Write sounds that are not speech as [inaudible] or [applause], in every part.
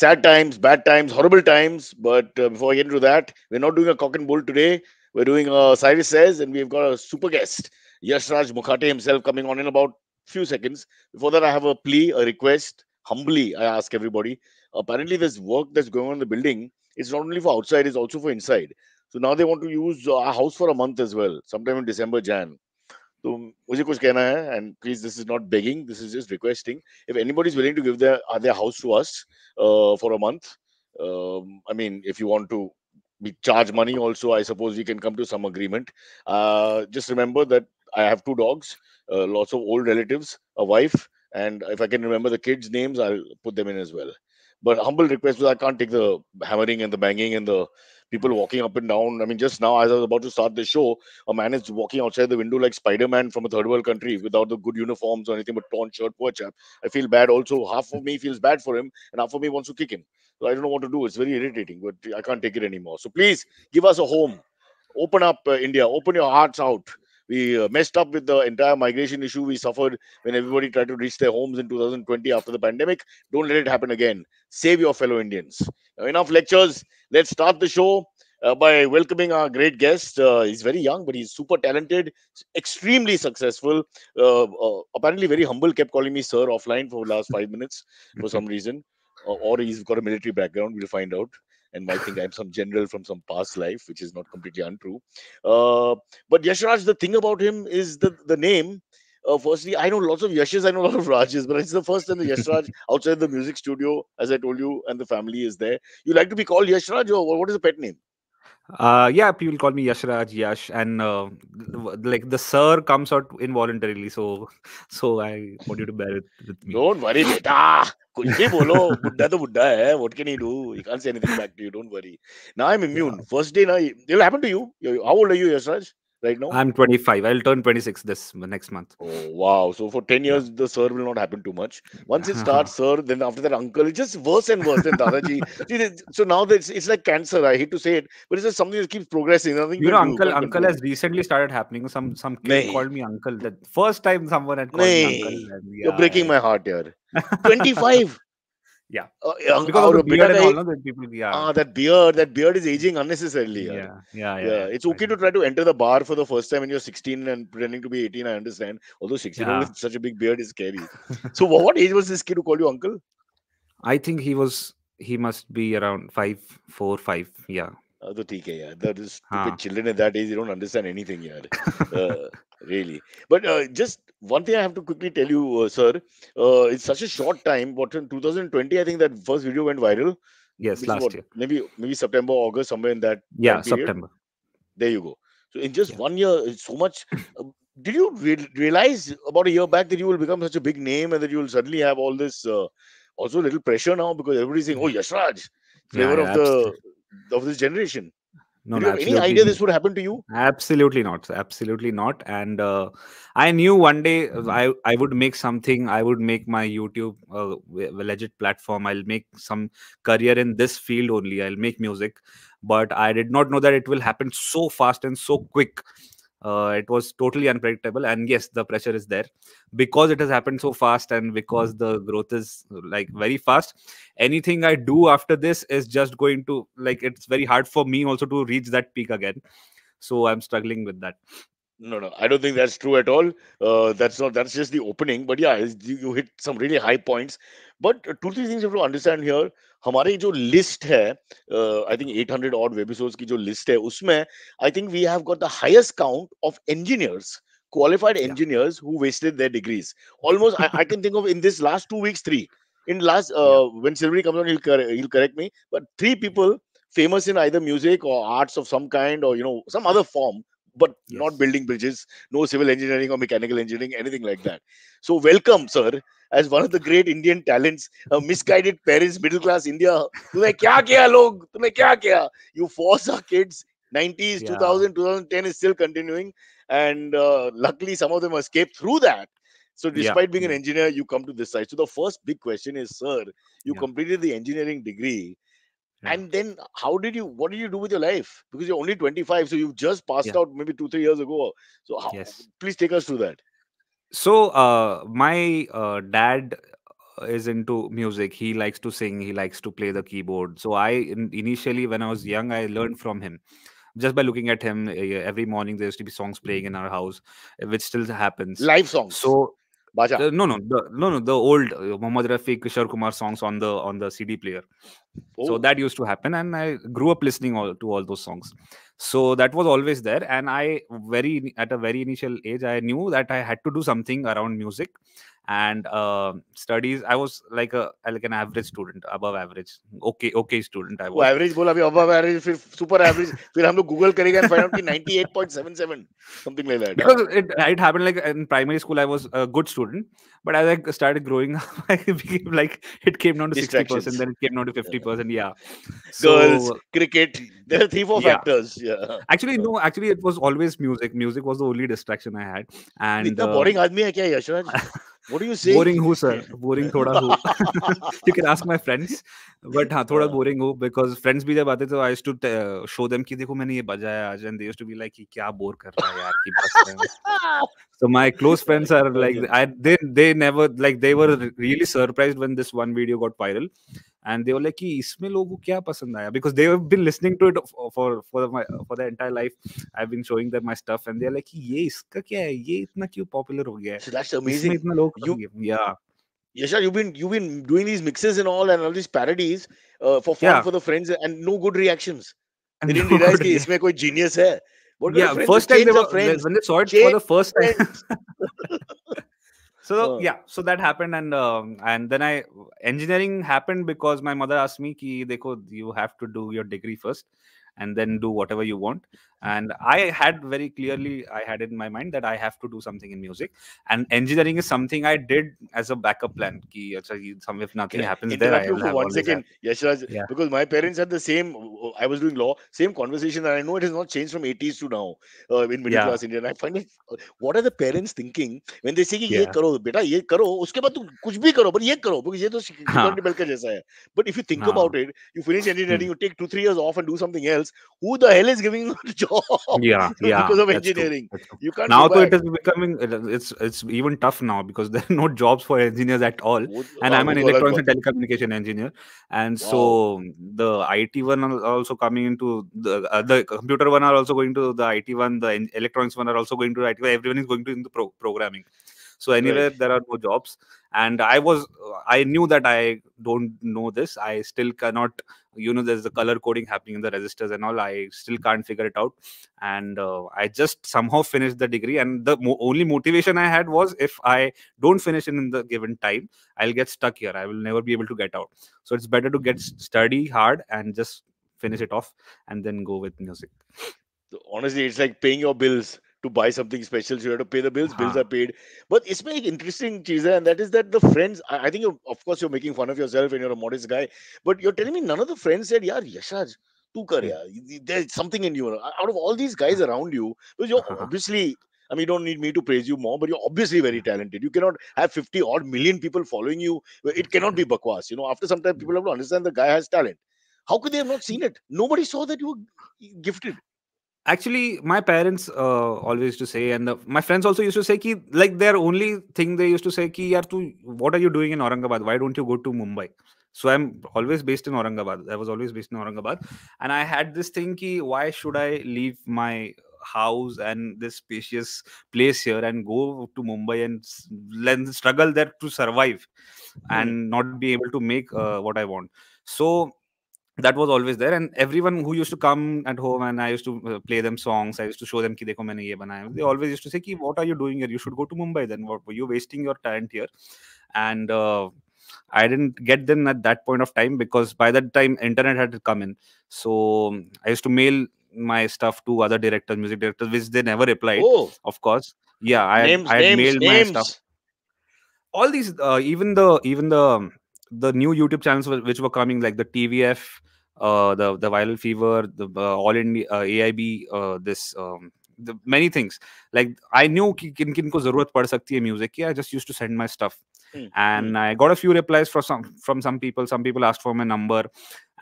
sad times, bad times, horrible times. But uh, before I get into that, we're not doing a cock and bull today. We're doing a uh, Cyrus Says, and we've got a super guest, Yashraj Mukhate himself, coming on in about few seconds. Before that, I have a plea, a request. Humbly, I ask everybody. Apparently, this work that's going on in the building is not only for outside, it's also for inside. So now they want to use our house for a month as well, sometime in December, Jan. तो मुझे कुछ कहना है and this is is not begging this is just requesting if anybody is willing to give their their house to us for a month I mean if you want to we charge money also i suppose we can come to some agreement uh, just remember that i have two dogs uh, lots of old relatives a wife and if i can remember the kids names i'll put them in as well but humble request i can't take the hammering and the banging and the people walking up and down. I mean, just now, as I was about to start the show, a man is walking outside the window like Spider Man from a third world country without the good uniforms or anything but torn shirt. Poor chap. I feel bad also. Half of me feels bad for him, and half of me wants to kick him. So I don't know what to do. It's very irritating, but I can't take it anymore. So please give us a home. Open up, uh, India. Open your hearts out we uh, messed up with the entire migration issue we suffered when everybody tried to reach their homes in 2020 after the pandemic don't let it happen again save your fellow Indians. Now, enough lectures. Let's start the show uh, by welcoming our great guest. Uh, he's very young, but he's super talented, extremely successful. Uh, uh apparently, very humble. Kept calling me sir offline for the last five [laughs] minutes for some reason, or he's got a military background. We'll find out and might think I'm some general from some past life, which is not completely untrue. Uh, but Yashraj, the thing about him is the, the name uh, firstly, I know lots of Yashas, I know a lot of Rajas, but it's the first time the Yashraj [laughs] outside the music studio, as I told you, and the family is there. You like to be called Yashraj, or what is the pet name? Uh, yeah, people call me Yashraj, Yash, and uh, like the sir comes out involuntarily, so [laughs] so I want you to bear it with me. Don't worry, beta. bolo. Buddha to Buddha hai. What can he do? He can't say anything back to you. Don't worry. Now I'm immune. Yeah. First day, now it'll happen to you. How old are you, Yashraj? right now? I'm 25. I'll turn 26 this next month. Oh, wow. So for 10 years, yeah. the sir will not happen too much. Once it [laughs] starts, sir, then after that, uncle, it's just worse and worse than Dadaji. [laughs] so now it's, it's like cancer. I hate to say it, but it's just something that keeps progressing. Nothing you know, uncle, uncle has recently started happening. Some some kid nee. called me uncle. The first time someone had called nee. me uncle. Yeah. You're breaking my heart here. 25. Yeah, uh, because of beard, all, ah, that beard, that beard is aging unnecessarily. Yeah, yeah, yeah. It's okay to try to enter the bar for the first time when you're 16 and pretending to be 18. I understand. Although 16 with such a big beard is scary. [laughs] so, what age was this kid who called you uncle? I think he was. He must be around five, four, five. Yeah. அது TK, yeah. That is stupid children at that age, they don't understand anything, yeah. uh, really. But uh, just one thing I have to quickly tell you, uh, sir. Uh, it's such a short time. What in 2020, I think that first video went viral. Yes, last what, year. Maybe maybe September, August, somewhere in that. Yeah, September. There you go. So in just yeah. one year, so much. Uh, did you re- realize about a year back that you will become such a big name and that you will suddenly have all this uh, also little pressure now because everybody's saying, "Oh, Yashraj, flavor yeah, yeah, of the absolutely. Mm-hmm. of this generation no, no any idea this would happen to you absolutely not absolutely not and uh, i knew one day uh, mm-hmm. i i would make something i would make my youtube uh, legit platform i'll make some career in this field only i'll make music but i did not know that it will happen so fast and so quick uh, it was totally unpredictable, and yes, the pressure is there because it has happened so fast, and because the growth is like very fast. Anything I do after this is just going to like it's very hard for me also to reach that peak again. So I'm struggling with that. No, no, I don't think that's true at all. Uh, that's not. That's just the opening. But yeah, you, you hit some really high points. But uh, two, three things you have to understand here. हमारी जो list है I think 800 hundred और वेबिसोड की जो list है उसमें I think we have got the highest count of engineers qualified engineers yeah. who wasted their degrees almost I, I can think of in this last two weeks three in last uh, yeah. when Silvery comes on he'll, cor- he'll correct me but three people famous in either music or arts of some kind or you know some other form but yes. not building bridges, no civil engineering or mechanical engineering, anything like that. So, welcome, sir, as one of the great Indian talents, a misguided parents, middle class India. [laughs] You forced our kids. 90s, yeah. 2000, 2010 is still continuing, and uh, luckily some of them escaped through that. So, despite yeah. being an engineer, you come to this side. So, the first big question is, sir, you yeah. completed the engineering degree and then, how did you? What did you do with your life? Because you're only 25, so you have just passed yeah. out maybe two, three years ago. So, how, yes. please take us through that. So, uh, my uh, dad uh, is into music. He likes to sing. He likes to play the keyboard. So, I in, initially, when I was young, I learned from him just by looking at him eh, every morning there used to be songs playing mm-hmm. in our house eh, which still happens live songs so Baja. Uh, no, no, the, no, no. The old uh, Muhammad Rafi, Kishore Kumar songs on the on the CD player. Oh. So that used to happen, and I grew up listening all, to all those songs. So that was always there, and I very at a very initial age, I knew that I had to do something around music, and uh, studies i was like a like an average student above average okay okay student i was well, average bola abhi above average fir super average fir hum log google karega and find out ki 98.77 something like that because it, it happened like in primary school i was a good student but as i started growing up [laughs] i became like it came down to 60% then it came down to 50% yeah so, girls cricket there are three four yeah. factors yeah actually no actually it was always music music was the only distraction i had and इतना uh, boring आदमी है क्या Yashraj [laughs] What do you say? Boring who, sir? Boring थोड़ा who? you can ask my friends. But हाँ थोड़ा boring who because friends भी जब आते तो I used to uh, show them कि देखो मैंने ये बजाया आज and they used to be like कि क्या bore कर रहा है यार कि बस So my close friends are like I they they never like they were really surprised when this one video got viral and they were like इसमें लोगों को क्या पसंद आया because they have been listening to it for for my for their entire life I've been showing them my stuff and they're like ये इसका क्या है ये इतना क्यों popular हो गया है so that's amazing इतना लोग you, yeah Yasha, you've been you've been doing these mixes and all and all these parodies uh, for fun yeah. for the friends and no good reactions. They didn't no realize that इसमे कोई genius है. What yeah, first time they were friends when they saw it change for the first time. so uh, yeah so that happened and um, and then i engineering happened because my mother asked me ki dekho you have to do your degree first and then do whatever you want and i had very clearly i had in my mind that i have to do something in music and engineering is something i did as a backup plan ki, achha, some, if nothing happens there i will have one second Yashiraj, yeah. because my parents had the same i was doing law same conversation and i know it has not changed from 80s to now uh, in middle yeah. class india and i find it what are the parents thinking when they say ki, yeah. ye karo beta ye karo uske baad tum kuch bhi karo but ye karo because ye to security bell ka jaisa hai but if you think about it you finish engineering hmm. you take 2 3 years off and do something else who the hell is giving you [laughs] a job [laughs] Yeah, yeah. because of engineering, you can't. Now, though it is becoming it's it's even tough now because there are no jobs for engineers at all. Would, and I'm an electronics and telecommunication engineer, and wow. so the IT one are also coming into the uh, the computer one are also going to the IT one, the electronics one are also going to IT. Everyone is going to into pro- programming so anywhere right. there are no jobs and i was i knew that i don't know this i still cannot you know there's the color coding happening in the registers and all i still can't figure it out and uh, i just somehow finished the degree and the mo- only motivation i had was if i don't finish it in the given time i'll get stuck here i will never be able to get out so it's better to get mm. study hard and just finish it off and then go with music honestly it's like paying your bills to buy something special so you have to pay the bills bills are paid but it's an interesting cheese and that is that the friends I, I think of course you're making fun of yourself and you're a modest guy but you're telling me none of the friends said yeah yashaj tu kar hmm. yaar. there's something in you out of all these guys around you you're [laughs] obviously I mean, you don't need me to praise you more, but you're obviously very talented. You cannot have 50 odd million people following you. It cannot be hmm. bakwas. You know, after some time, hmm. people have to understand the guy has talent. How could they have not seen it? Nobody saw that you were gifted actually my parents uh, always used to say and the, my friends also used to say ki, like their only thing they used to say ki yaar tu what are you doing in aurangabad why don't you go to mumbai so i'm always based in aurangabad i was always based in aurangabad and i had this thing ki why should i leave my house and this spacious place here and go to mumbai and, then struggle there to survive and hmm. not be able to make uh, what i want so that was always there and everyone who used to come at home and i used to uh, play them songs i used to show them ki dekho maine ye banaya they always used to say ki what are you doing here you should go to mumbai then what were you wasting your talent here and uh, i didn't get them at that point of time because by that time internet had come in so i used to mail my stuff to other directors music directors which they never replied oh. of course yeah i, names, I names, mailed names. my stuff all these uh, even the even the the new youtube channels which were coming like the tvf uh, the the viral fever, the uh, all India uh, AIB, uh, this um, the many things. Like I knew कि किन किन को जरूरत पड़ सकती music yeah I just used to send my stuff, mm. and mm. I got a few replies from some from some people. Some people asked for my number,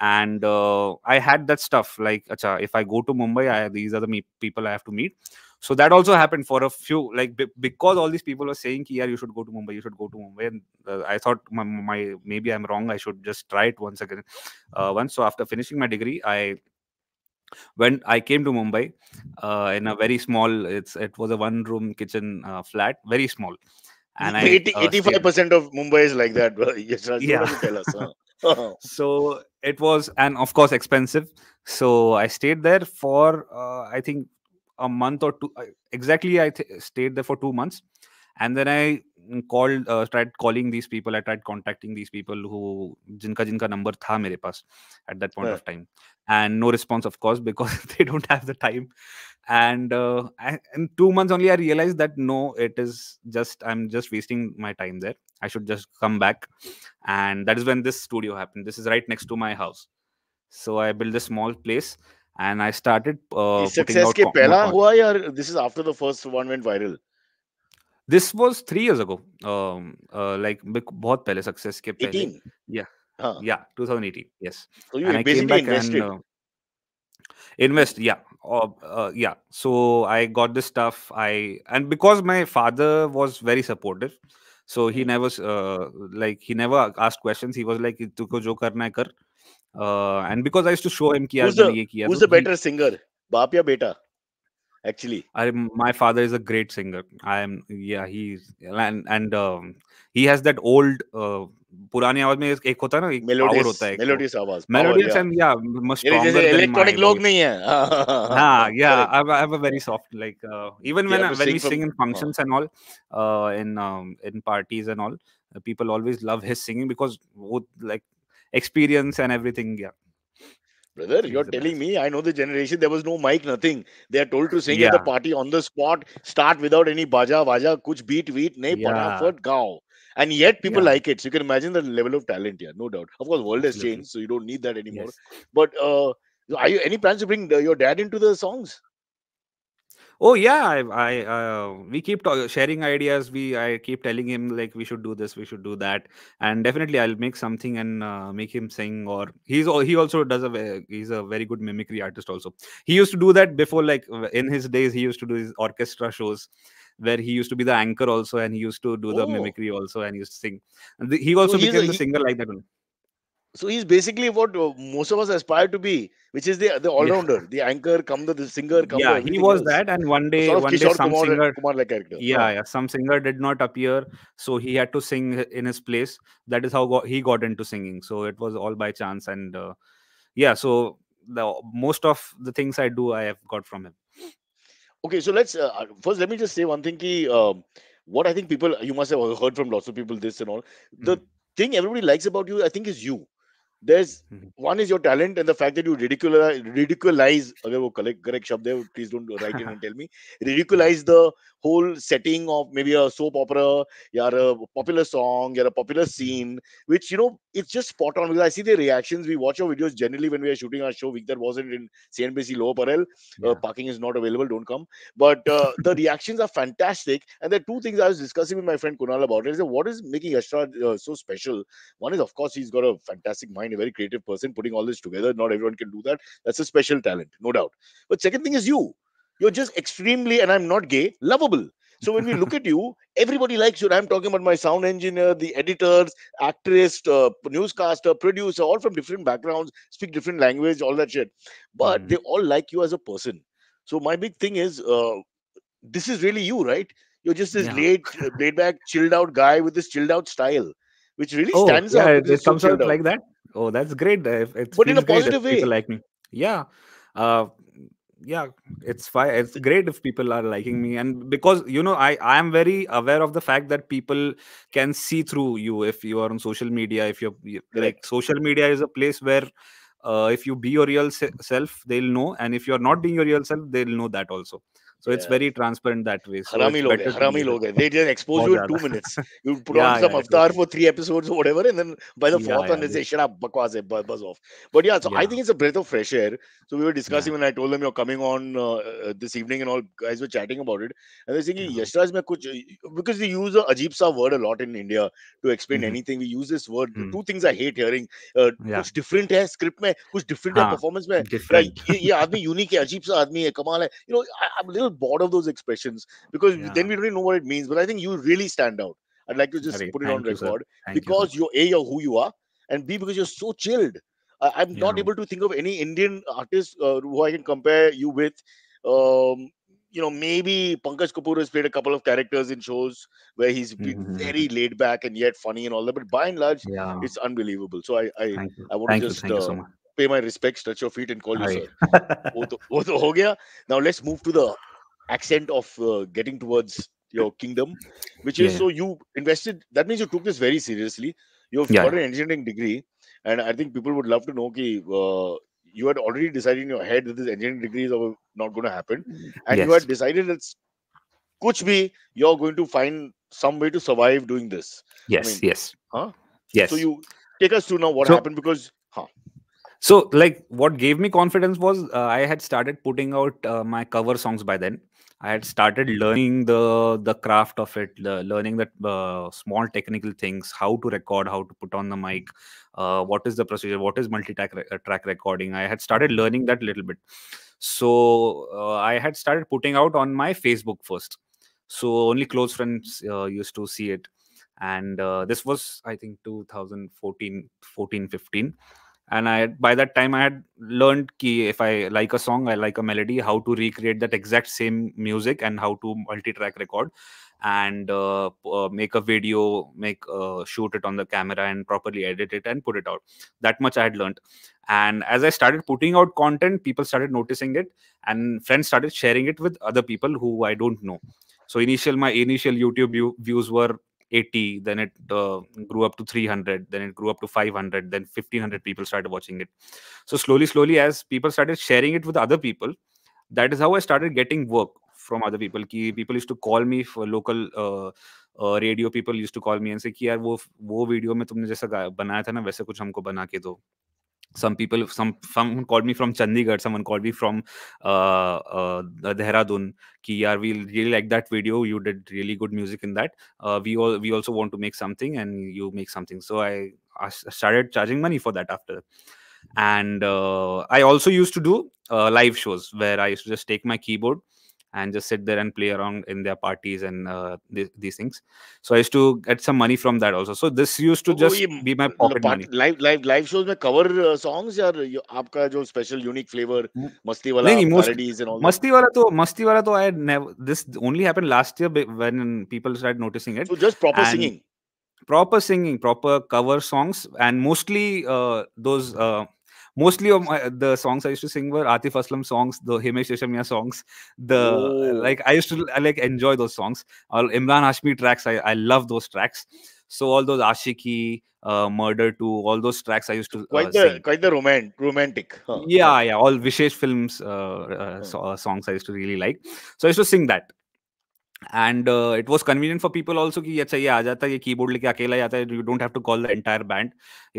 and uh, I had that stuff. Like, if I go to Mumbai, I, these are the me- people I have to meet so that also happened for a few like b- because all these people were saying yeah you should go to mumbai you should go to mumbai and uh, i thought my, my, maybe i'm wrong i should just try it once again uh, once so after finishing my degree i when i came to mumbai uh, in a very small it's it was a one room kitchen uh, flat very small and 80, uh, I, 85% of mumbai is like that [laughs] yes, yeah. tell us, huh? [laughs] Uh-huh. so it was and of course expensive so i stayed there for uh, i think a month or two exactly i th- stayed there for two months and then i called uh, tried calling these people i tried contacting these people who jinka jinka number tha mere at that point yeah. of time and no response of course because [laughs] they don't have the time and uh, I, in two months only i realized that no it is just i'm just wasting my time there i should just come back and that is when this studio happened this is right next to my house so i built a small place and I started. Uh, success ke pehla hua yaar? this is after the first one went viral. This was three years ago. Um, uh, like बहुत पहले success ke पहले. 18. Yeah. Huh. Yeah, 2018. Yes. So you and basically invested. And, uh, invest yeah uh, uh, yeah so i got this stuff i and because my father was very supportive so he hmm. never uh, like he never asked questions he was like तुझको जो करना है कर uh, and because I used to show him who's the, better singer, Bap ya beta? Actually, my father is a great singer. I am, yeah, he's and and um, he has that old purani awaz mein ek hota na ek power hota hai melodious awaz melodious and yeah much stronger electronic log nahi hai yeah i have a very soft like uh, even when yeah, I, when we sing in uh, functions and all in um, in parties and all people always love his singing because both like experience and everything. Yeah. Brother, you're telling best. me I know the generation. There was no mic, nothing. They are told to sing yeah. at the party on the spot. Start without any baja, waja, kuch beat, beat, nahi, yeah. gao. And yet people yeah. like it. So you can imagine the level of talent here, no doubt. Of course, world has Absolutely. changed, so you don't need that anymore. Yes. But uh, are you any plans to bring the, your dad into the songs? oh yeah i, I uh, we keep talk- sharing ideas we i keep telling him like we should do this we should do that and definitely i'll make something and uh, make him sing or he's he also does a he's a very good mimicry artist also he used to do that before like in his days he used to do his orchestra shows where he used to be the anchor also and he used to do the oh. mimicry also and he used to sing and the, he also became a, the he, singer like that one so he's basically what uh, most of us aspire to be, which is the the all rounder, yeah. the anchor, come the, the singer. Come yeah, he was else. that, and one day, one day, some Kumar, singer, Kumar like character. Yeah, yeah, some singer did not appear, so he had to sing in his place. That is how he got into singing. So it was all by chance, and uh, yeah, so the most of the things I do, I have got from him. Okay, so let's uh, uh first let me just say one thing. Ki, uh, what I think people you must have heard from lots of people this and all. The mm. thing everybody likes about you, I think, is you there's mm-hmm. one is your talent and the fact that you ridiculize ridiculize अगर वो correct correct shop there please don't write in and tell me [laughs] ridiculize the whole setting of maybe a soap opera or a popular song or a popular scene, which, you know, it's just spot on because I see the reactions. We watch our videos generally when we are shooting our show. That wasn't in CNBC Lower Parel. Uh, yeah. Uh, parking is not available. Don't come. But uh, [laughs] the reactions are fantastic. And there are two things I was discussing with my friend Kunal about it. Is what is making Ashra uh, so special? One is, of course, he's got a fantastic mind, a very creative person putting all this together. Not everyone can do that. That's a special talent, no doubt. But second thing is you you're just extremely, and I'm not gay, lovable. So when we look at you, [laughs] everybody likes you. I'm talking about my sound engineer, the editors, actress, uh, newscaster, producer, all from different backgrounds, speak different language, all that shit. But mm. they all like you as a person. So my big thing is, uh, this is really you, right? You're just this yeah. laid, uh, laid back, chilled out guy with this chilled out style, which really oh, stands yeah, out. It comes out like that. Oh, that's great. Uh, it's but in a positive way. People like me. Yeah. Uh, yeah it's fine it's great if people are liking me and because you know i i am very aware of the fact that people can see through you if you are on social media if you're like social media is a place where uh, if you be your real se- self they'll know and if you're not being your real self they'll know that also so yeah. it's very transparent that way. So harami log hai, harami log hai. They just expose you in two minutes. [laughs] You put yeah, on some yeah, avatar for three episodes or whatever, and then by the fourth one, they say, shut up, eh, buzz off. But yeah, so I think it's a breath of fresh air. So we were discussing when I told them you're coming on uh, uh, this evening and all guys were chatting about it. And they're saying, mm mein kuch, uh, because we use a ajib sa word a lot in India to explain mm-hmm. anything. We use this word. Mm-hmm. Two things I hate hearing. Uh, yeah. कुछ different है script? में, कुछ different Yeah. Performance में. ये ये आदमी unique है, अजीब सा आदमी है, कमाल है. You know, I, I'm a little little bored of those expressions because yeah. then we don't really know what it means. But I think you really stand out. I'd like to just put it on record you, because you. you're a you're who you are, and b because you're so chilled. I, am not able to think of any Indian artist uh, who I can compare you with. Um, you know, maybe Pankaj Kapoor has played a couple of characters in shows where he's been mm-hmm. very laid back and yet funny and all that. But by and large, yeah. it's unbelievable. So I, I, I want to just uh, so pay my respects, touch your feet, and call you sir. Now let's move to the accent of uh, getting towards your kingdom, which is yeah. so you invested. That means you took this very seriously. You have yeah. got an engineering degree, and I think people would love to know Okay, uh, you had already decided in your head that this engineering degree is not going to happen, and yes. you had decided that kuch bhi, you're going to find some way to survive doing this. Yes, I mean, yes, huh? Yes. So you take us through now what so, happened because. So, like, what gave me confidence was uh, I had started putting out uh, my cover songs by then. I had started learning the the craft of it, the, learning the uh, small technical things, how to record, how to put on the mic, uh, what is the procedure, what is multi-track uh, track recording. I had started learning that little bit, so uh, I had started putting out on my Facebook first. So only close friends uh, used to see it, and uh, this was I think 2014, 14, 15 and i by that time i had learned key if i like a song i like a melody how to recreate that exact same music and how to multi-track record and uh, uh, make a video make uh, shoot it on the camera and properly edit it and put it out that much i had learned and as i started putting out content people started noticing it and friends started sharing it with other people who i don't know so initial my initial youtube view, views were 80 then it uh, grew up to 300 then it grew up to 500 then 1500 people started watching it so slowly slowly as people started sharing it with other people that is how i started getting work from other people ki people used to call me for local uh, uh radio people used to call me and say ki yaar wo wo video mein tumne jaisa banaya tha na वैसे कुछ हमको बना के दो some people some someone called me from chandigarh someone called me from uh, uh dehradun ki yaar we really like that video you did really good music in that uh, we all we also want to make something and you make something so i, I started charging money for that after and uh, i also used to do uh, live shows where i used to just take my keyboard and just sit there and play around in their parties and uh, th- these things. So I used to get some money from that also. So this used to oh, oh, just oh, be my pocket part, money. Live live live shows में cover uh, songs or uh, your. जो special unique flavor musti hmm. wala नहीं, most, parodies and all. मस्ती wala. तो मस्ती wala. तो I never this only happened last year when people started noticing it. So just proper and, singing. Proper singing, proper cover songs, and mostly uh, those. Uh, mostly of my, the songs I used to sing were Atif Aslam songs, the Himesh Reshamya songs. The oh. like I used to I like enjoy those songs. All Imran Hashmi tracks, I, I love those tracks. So all those Ashiki, uh, Murder Two, all those tracks I used to uh, quite the sing. quite the romant, romantic. Huh. Yeah, yeah, all Vishesh films uh, uh so, uh, songs I used to really like. So I used to sing that. And it was convenient for people also कि अच्छा ये आ जाता है ये keyboard लेके अकेला आता है you don't have to call the entire band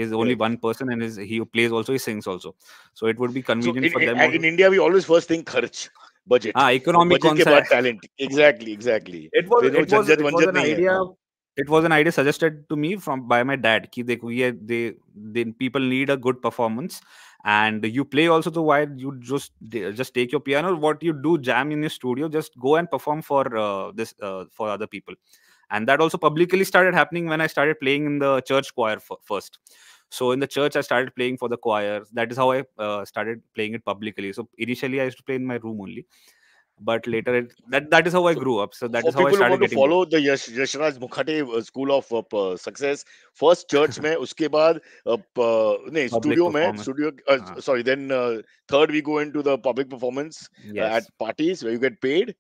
is only one person and is he plays also he sings also so it would be convenient for them in India we always first thing खर्च budget हां economic concept talent exactly exactly it was it was an idea it was an idea suggested to me from by my dad ki dekho ye they, they people need a good performance and you play also the while you just just take your piano what you do jam in your studio just go and perform for uh, this uh, for other people and that also publicly started happening when i started playing in the church choir first so in the church i started playing for the choir that is how i uh, started playing it publicly so initially i used to play in my room only but later it, that that is how I grew up. So that is how I started getting. Follow the Yash, Yashraj Mukhate uh, School of uh, Success. First church में उसके बाद नहीं studio me. studio uh, ah. sorry then uh, third we go into the public performance uh, yes. uh, at parties where you get paid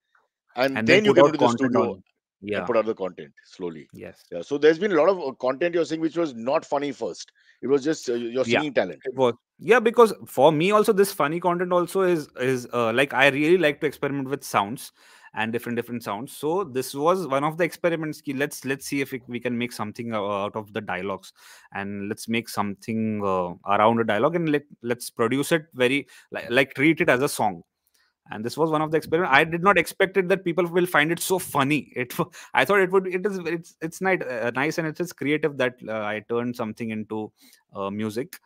and, and then, then you get into the studio on yeah. and put out the content slowly. Yes. Yeah. So there's been a lot of uh, content you're seeing which was not funny first. It was just uh, your singing yeah, talent. It was. Yeah, because for me also this funny content also is is uh, like I really like to experiment with sounds and different different sounds. So this was one of the experiments. Let's let's see if we can make something uh, out of the dialogues and let's make something uh, around a dialogue and let let's produce it very like, like treat it as a song and this was one of the experiments i did not expect it that people will find it so funny it [laughs] i thought it would it is it's it's nice, uh, nice and it is creative that uh, i turned something into uh, music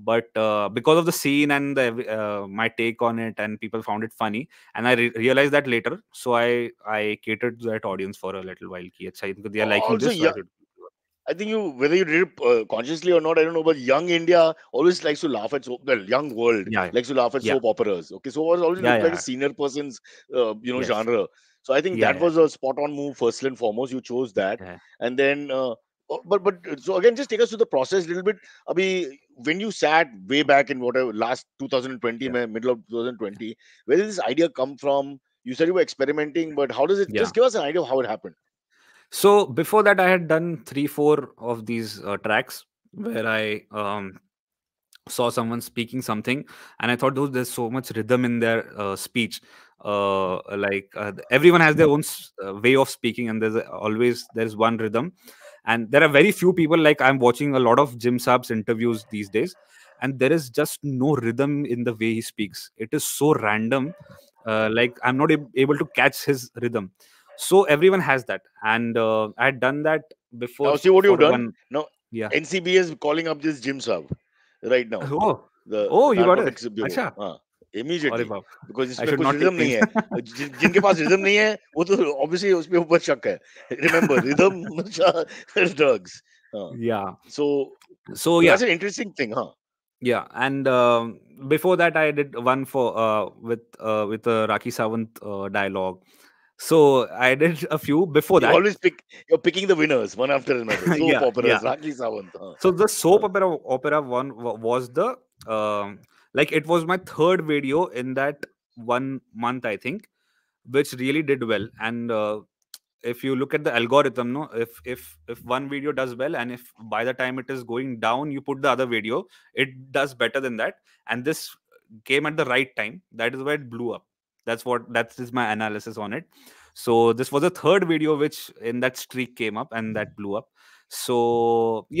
but uh, because of the scene and the, uh, my take on it and people found it funny and i re realized that later so i i catered to that audience for a little while they are liking also, this yeah, I think you whether you did it uh, consciously or not, I don't know. But young India always likes to laugh at soap. Well, young world yeah. likes to laugh at yeah. soap operas. Okay, so it was always yeah, yeah. like a senior person's uh, you know yes. genre. So I think that was a spot-on move first and foremost. You chose that, and then. Uh, oh, but but so again, just take us through the process a little bit. Abhi, when you sat way back in whatever last 2020, middle of 2020, where did this idea come from? You said you were experimenting, but how does it? Just give us an idea of how it happened. So before that, I had done three, four of these uh, tracks where I um, saw someone speaking something, and I thought, "Oh, there's so much rhythm in their uh, speech." Uh, like uh, everyone has their own uh, way of speaking, and there's always there's one rhythm. And there are very few people like I'm watching a lot of Jim Sab's interviews these days, and there is just no rhythm in the way he speaks. It is so random. Uh, like I'm not ab- able to catch his rhythm so everyone has that and uh, i had done that before now see what you've done one... no yeah ncb is calling up this gym sub right now oh the oh you got it Acha. Uh, immediately because इसमें कुछ rhythm नहीं obviously उसमें ऊपर शक है remember rhythm [laughs] [laughs] drugs yeah so yeah that's an interesting thing yeah and um, before that i did one for uh, with a uh, uh, raki savant dialogue so I did a few before you that. Always pick. You're picking the winners one after [laughs] another. Soap yeah, operas, yeah. Sawant. Huh. So the soap opera opera one was the um, like it was my third video in that one month I think, which really did well. And uh, if you look at the algorithm, no, if if if one video does well and if by the time it is going down, you put the other video, it does better than that. And this came at the right time. That is why it blew up that's what that's just my analysis on it so this was the third video which in that streak came up and that blew up so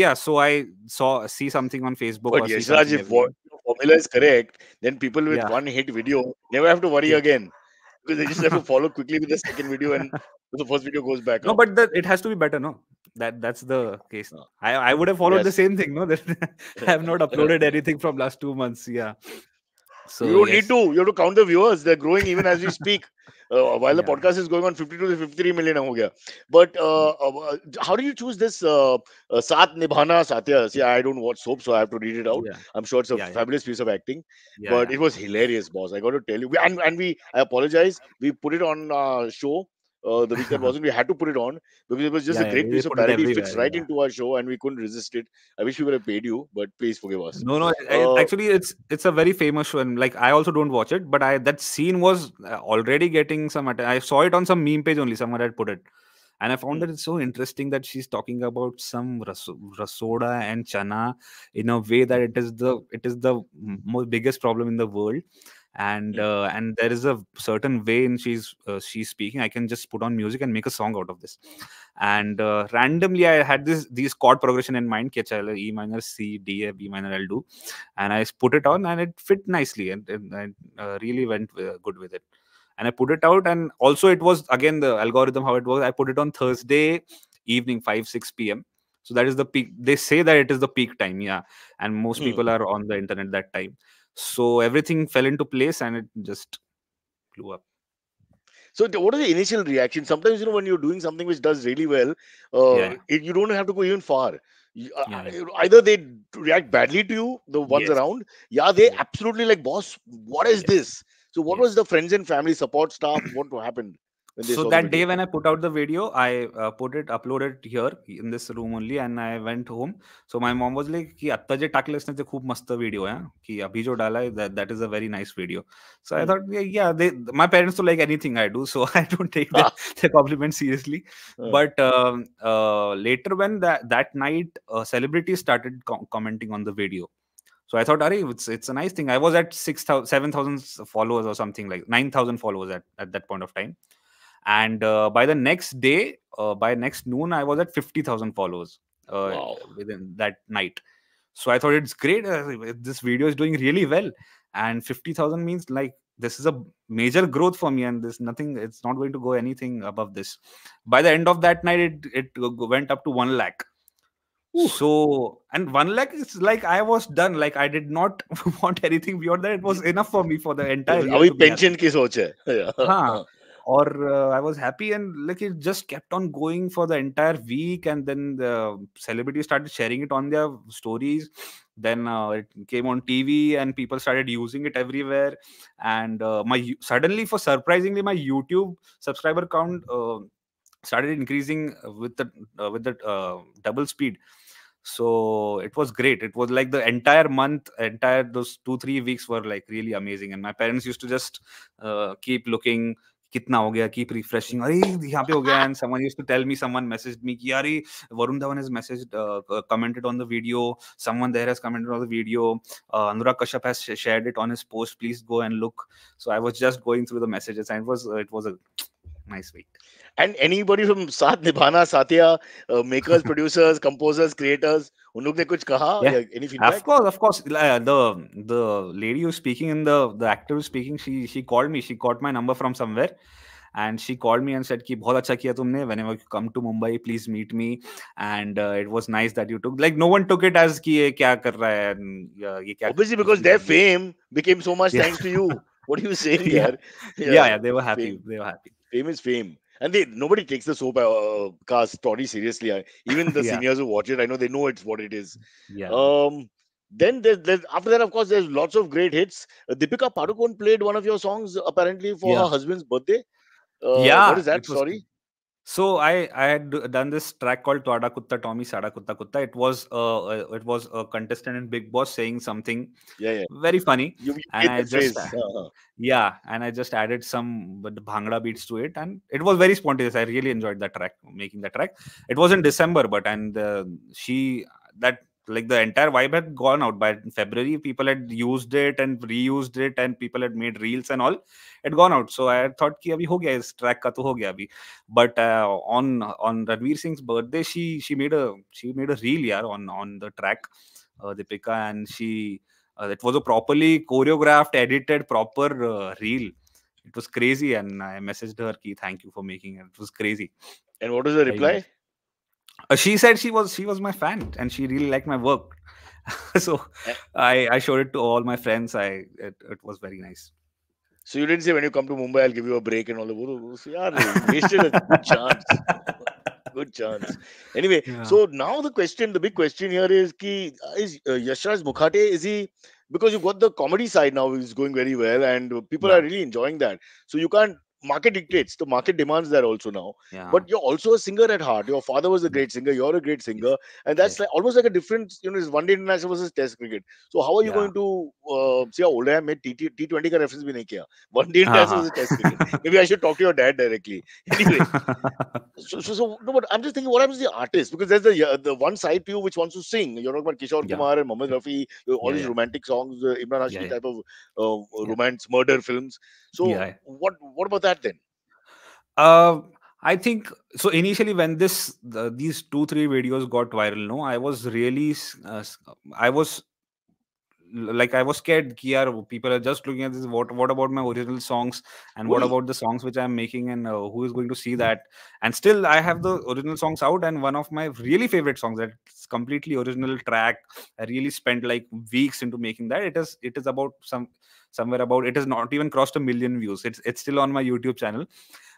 yeah so i saw see something on facebook but yes Raj, if formula is correct then people with yeah. one hit video never have to worry yeah. again because they just have to [laughs] follow quickly with the second video and the first video goes back no but the, it has to be better no that that's the case no. Uh, i i would have followed yes. the same thing no [laughs] that i have not [laughs] uploaded anything from last two months yeah so you don't yes. need to. You have to count the viewers. They're growing even as we speak. [laughs] Uh, while yeah. the podcast is going on, 52 to 53 million. Ho gaya. But uh, hmm. uh, uh, how do you choose this uh, uh Nibhana Satya? See, I don't watch soap, so I have to read it out. Yeah. I'm sure it's a yeah, fabulous piece of acting, but it was hilarious, boss. I got to tell you. and, and we, I apologize. We put it on show uh, the week that [laughs] wasn't. We had to put it on because it was just yeah, a great piece of parody. It fits right yeah. into our show, and we couldn't resist it. I wish we would have paid you, but please forgive us. No, no. Uh, actually, it's it's a very famous show, and like I also don't watch it, but I that scene was uh, already getting some. I saw it on some meme page only. Someone had put it. And I found that it's so interesting that she's talking about some ras- rasoda and chana in a way that it is the it is the most biggest problem in the world and uh, and there is a certain way in she's uh, she's speaking i can just put on music and make a song out of this and uh, randomly i had this these chord progression in mind khl e minor c d f b minor i'll do and i put it on and it fit nicely and, and, and uh, really went uh, good with it and i put it out and also it was again the algorithm how it was i put it on thursday evening 5 6 p.m so that is the peak they say that it is the peak time yeah and most mm. people are on the internet that time so everything fell into place and it just blew up. So what are the initial reactions? Sometimes you know when you're doing something which does really well, uh, yeah. it, you don't have to go even far. You, uh, Either they react badly to you, the ones yes. around, yeah, they absolutely like, boss, what is this? So what was the friends and family support staff? what happened? so that day when i put out the video i uh, put it uploaded here in this room only and i went home so my mom was like ki atta je takle isne te khub mast video hai ki abhi jo dala hai that, that is a very nice video so i hmm. thought yeah, yeah they my parents do like anything i do [laughs] so i don't take the, [laughs] their compliment seriously hmm. but um, uh, later when that that night uh, celebrities started commenting on the video so I thought, Ari, it's it's a nice thing. I was at 6,000, 7,000 followers or something like 9,000 followers at, at that point of time and uh, by the next day uh, by next noon i was at 50000 followers uh, wow. within that night so i thought it's great uh, this video is doing really well and 50000 means like this is a major growth for me and there's nothing it's not going to go anything above this by the end of that night it, it went up to 1 lakh so and one lakh is like I was done. Like I did not [laughs] want anything beyond that. It was enough for me for the entire. अभी pension ki सोच है. हाँ or uh, I was happy and like it just kept on going for the entire week. And then the celebrities started sharing it on their stories. Then uh, it came on TV and people started using it everywhere. And uh, my suddenly, for surprisingly, my YouTube subscriber count started increasing with the with the double speed so it was great it was like the entire month entire those two three weeks were like really amazing and my parents used to just keep looking कितना हो गया keep refreshing अरे यहाँ पे हो गया and someone used to tell me someone message me कि अरे Varun Dhawan has message commented on the video someone there has commented on the video Anurag kashyap has shared it on his post please go and look so i was just going through the messages and it was uh, it was a nice week. And anybody from Saath Nibhana, Satya, uh, makers, producers, composers, creators, उन लोग kuch kaha? कहा yeah. any feedback? Of course, of course. Uh, the the lady who's speaking in the the actor who's speaking, she she called me. She caught my number from somewhere. And she called me and said कि बहुत अच्छा किया तुमने whenever you come to Mumbai please meet me and it was nice that you took like no one took it as कि ये क्या कर रहा है ये क्या obviously because their fame became so much thanks to you What are you saying, yeah. yeah. Yeah. yeah, they were happy. Fame. They were happy. Fame is fame. And they nobody takes the soap uh, cast story seriously. even the [laughs] yeah. seniors who watch it, I know they know it's what it is. Yeah. Um, then there's, there. after that, of course, there's lots of great hits. Uh, Deepika Padukone played one of your songs apparently for yeah. her husband's birthday. Uh, yeah, what is that? Sorry, so I I had done this track called Twada Kutta Tommy Sada Kutta Kutta. It was uh, uh it was a contestant in Big Boss saying something yeah, yeah. very funny. You, and I just uh-huh. yeah, and I just added some bhangra beats to it, and it was very spontaneous. I really enjoyed that track, making the track. It was in December, but and uh, she that like the entire vibe had gone out by february people had used it and reused it and people had made reels and all it gone out so i thought ki abhi ho gaya is track ka to ho gaya abhi but uh, on on ranveer singh's birthday she she made a she made a reel yaar on on the track uh, dipika and she uh, it was a properly choreographed edited proper uh, reel it was crazy and i messaged her ki thank you for making it it was crazy and what was the reply I, uh, she said she was she was my fan and she really liked my work [laughs] so i i showed it to all my friends i it, it was very nice so you didn't say when you come to mumbai i'll give you a break and all the oh, oh, so yeah wasted a good chance [laughs] good chance anyway yeah. so now the question the big question here is ki, is uh, yashraj mukhate is he because you've got the comedy side now is going very well and people yeah. are really enjoying that so you can't market dictates the market demands that also now yeah. but you're also a singer at heart your father was a great singer you're a great singer and that's like almost like a different you know it's one day international versus test cricket so how are you yeah. going to uh, see how old i am T20 ka reference bhi nahi kiya one day international uh-huh. versus test cricket maybe i should talk to your dad directly [laughs] anyway so, so, so no but i'm just thinking what happens to the artist because there's the the one side to you which wants to sing you're talking about Kishore yeah. Kumar and Mohammed Rafi all these romantic songs uh, Imran Hashmi type of uh, romance murder films so what what about that that then? Uh, I think so. Initially, when this the, these two three videos got viral, no, I was really uh, I was like i was scared that people are just looking at this what what about my original songs and what hmm. about the songs which i'm making and uh, who is going to see that and still i have the original songs out and one of my really favorite songs that's completely original track i really spent like weeks into making that it is it is about some somewhere about it is not even crossed a million views it's it's still on my youtube channel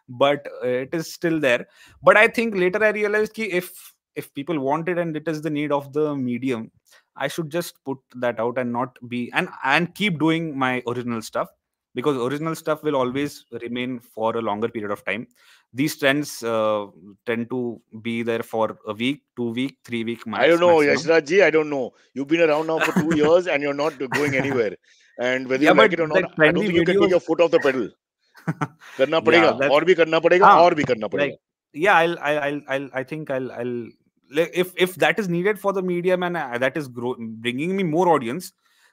but uh, it is still there but i think later i realized that if if people want it and it is the need of the medium i should just put that out and not be and and keep doing my original stuff because original stuff will always remain for a longer period of time these trends uh, tend to be there for a week two week three week i don't know yashraj ji i don't know you've been around now for two [laughs] years and you're not going anywhere and whether yeah, you like it or not i don't think you can take your foot off the pedal करना [laughs] पड़ेगा yeah, और भी करना पड़ेगा और भी करना पड़ेगा like, yeah i I'll i'll i'll i think i'll i'll if if that is needed for the medium and I, uh, that is grow, bringing me more audience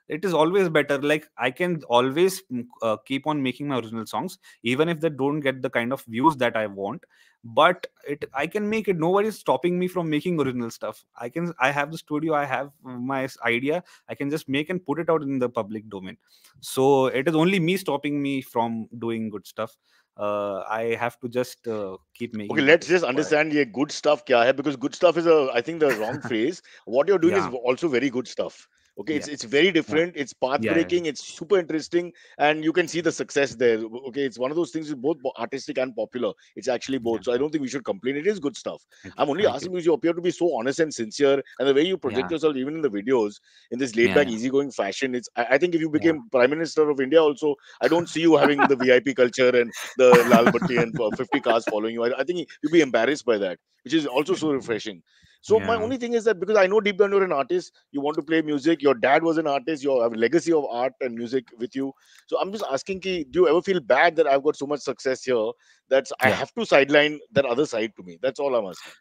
it is always better like i can always mm, uh, keep on making my original songs even if they don't get the kind of views that i want but it i can make it nobody's stopping me from making original stuff i can i have the studio i have my idea i can just make and put it out in the public domain so it is only me stopping me from doing good stuff uh, I have to just uh, keep making. Okay, let's just understand yeah, good stuff kya hai because good stuff is a I think the wrong [laughs] phrase. What you're doing yeah. is also very good stuff okay yeah. it's it's very different yeah. it's path breaking yeah, it's super interesting and you can see the success there okay it's one of those things is both artistic and popular it's actually both so i don't think we should complain it is good stuff i'm only asking you. because you appear to be so honest and sincere and the way you project yourself even in the videos in this laid back easy going fashion it's I, I think if you became prime minister of india also i don't see you [laughs] having the vip culture and the lal batti and uh, 50 cars following you I, I think you'd be embarrassed by that which is also so [laughs] refreshing so yeah. my only thing is that because I know deep down you're an artist, you want to play music. Your dad was an artist. You have a legacy of art and music with you. So I'm just asking, ki, do you ever feel bad that I've got so much success here that yeah. I have to sideline that other side to me? That's all I'm asking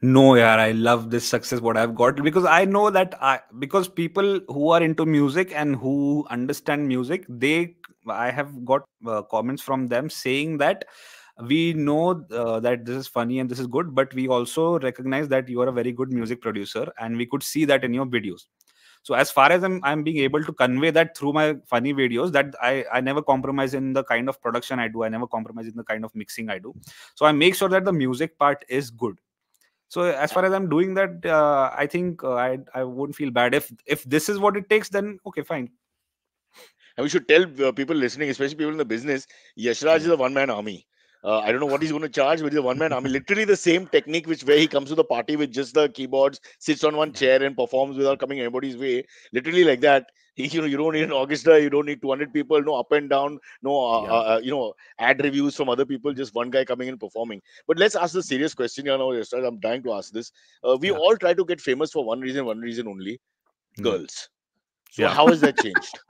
no yeah i love this success what i've got because i know that i because people who are into music and who understand music they i have got uh, comments from them saying that we know uh, that this is funny and this is good but we also recognize that you are a very good music producer and we could see that in your videos so as far as i'm, I'm being able to convey that through my funny videos that I, I never compromise in the kind of production i do i never compromise in the kind of mixing i do so i make sure that the music part is good so as far as i'm doing that uh, i think uh, i i would not feel bad if if this is what it takes then okay fine and we should tell uh, people listening especially people in the business yashraj is a one man army uh, I don't know what he's going to charge with the one man. I mean, literally the same technique which where he comes to the party with just the keyboards, sits on one mm. chair and performs without coming anybody's way. Literally like that. He, you know, you don't need an orchestra. You don't need 200 people. No up and down. No, uh, yeah. Uh, uh, you know, ad reviews from other people. Just one guy coming and performing. But let's ask the serious question here you now. I'm dying to ask this. Uh, we yeah. all try to get famous for one reason, one reason only. Mm. Girls. So yeah. how has that changed?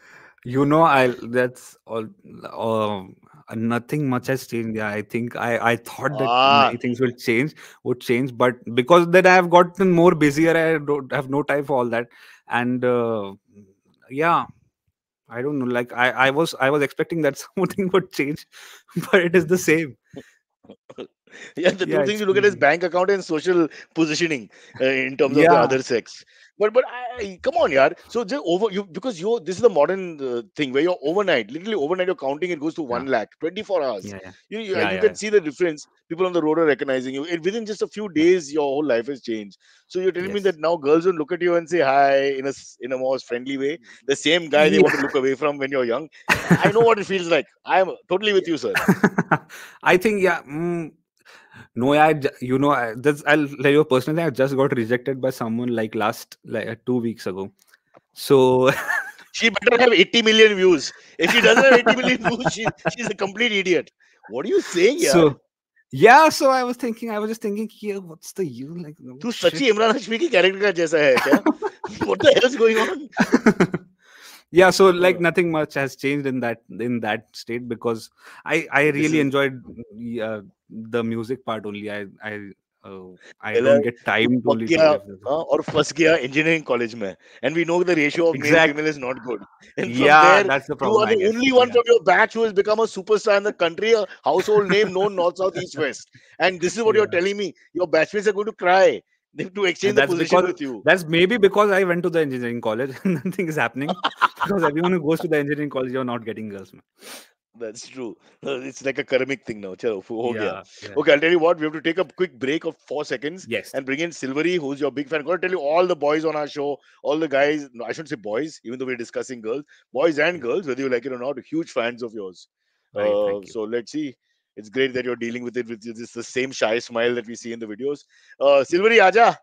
[laughs] you know i that's all um, uh, nothing much has changed. Yeah, I think I, I thought that ah. many things will change, would change, but because then I have gotten more busier, I don't have no time for all that. And uh, yeah, I don't know. Like I, I was, I was expecting that [laughs] something would change, [laughs] but it is the same. [laughs] yeah, the yeah, two things you look at is bank account and social positioning uh, in terms yeah. of the other sex. But but I, come on, yaar. So just over you because you this is the modern uh, thing where you're overnight, literally overnight, you're counting it goes to one lakh, 24 hours. Yeah, yeah. You you, you can see the difference. People on the road are recognizing you. It, within just a few days, your whole life has changed. So you're telling yes. me that now girls will look at you and say hi in a in a more friendly way. The same guy they want to look away from when you're young. I know what it feels like. I am totally with you, sir. [laughs] I think yeah. Mm, no i you know I, this i'll tell you personally i just got rejected by someone like last like uh, two weeks ago so [laughs] she better have 80 million views if she doesn't have 80 million views she, she's a complete idiot what are you saying yeah so, yeah so i was thinking i was just thinking yeah, what's the you like no, imran hashmi ki character ka jaisa hai what the hell is going on [laughs] yeah so like nothing much has changed in that in that state because i i really enjoyed uh, the music part only i i uh, I don't uh, get time to listen. or first gaya engineering college mein, and we know the ratio of exactly. male female is not good. [laughs] And yeah, there, that's the problem. You are the only one yeah. from your batch who has become a superstar in the country, a household name known north, south, east, west. And this is what yeah. you're telling me. Your batchmates are going to cry they have to exchange the position because, with you. That's maybe because I went to the engineering college and [laughs] nothing is happening. because everyone who goes to the engineering college, you're not getting girls, man. That's true. Uh, it's like a karmic thing now. Chalo, ho yeah, yeah, Okay, I'll tell you what, we have to take a quick break of four seconds. Yes. And bring in Silvery, who's your big fan. I'm going to tell you all the boys on our show, all the guys, no, I shouldn't say boys, even though we're discussing girls, boys and girls, whether you like it or not, huge fans of yours. Right, uh, so let's see it's great that you're dealing with it with this the same shy smile that we see in the videos. Uh, Silvery, aja.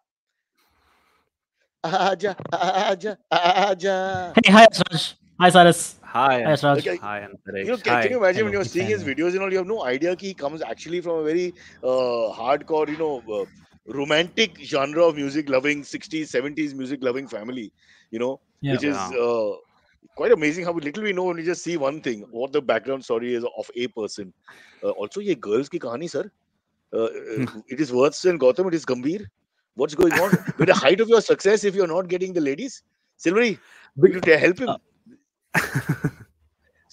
Aja, aja, aja. Hey, hi, Asraj. Hi, Cyrus. Hi, hi Asraj. Okay. Hi, Antaresh. You know, can, hi. can you imagine Hello. when you're seeing his videos and all, you have no idea that he comes actually from a very uh, hardcore, you know, uh, romantic genre of music loving 60s, 70s music loving family, you know, yeah, which wow. is. Uh, quite amazing how little we know and we just see one thing what the background story is of a person uh, also ye girls ki kahani sir uh, uh hmm. it is worse than Gautam, it is gambhir what's going on [laughs] with the height of your success if you're not getting the ladies silvery to help him uh,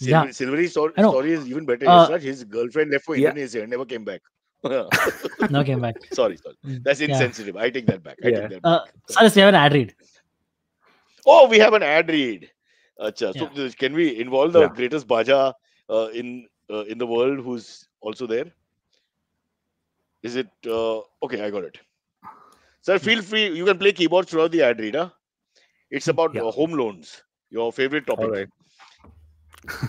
Silver, yeah. Silvery story, story, is even better. Uh, his girlfriend left for yeah. Indonesia and never came back. [laughs] no came back. [laughs] Sorry, sorry. Hmm, That's insensitive. Yeah. I take that back. I yeah. take that back. Uh, sorry, we have an ad read. Oh, we have an ad read. So can we involve the yeah. greatest baja uh, in uh, in the world who's also there? Is it uh, okay? I got it. Sir, feel free. You can play keyboard throughout the ad It's about yeah. Uh, home loans. Your favorite topic. All right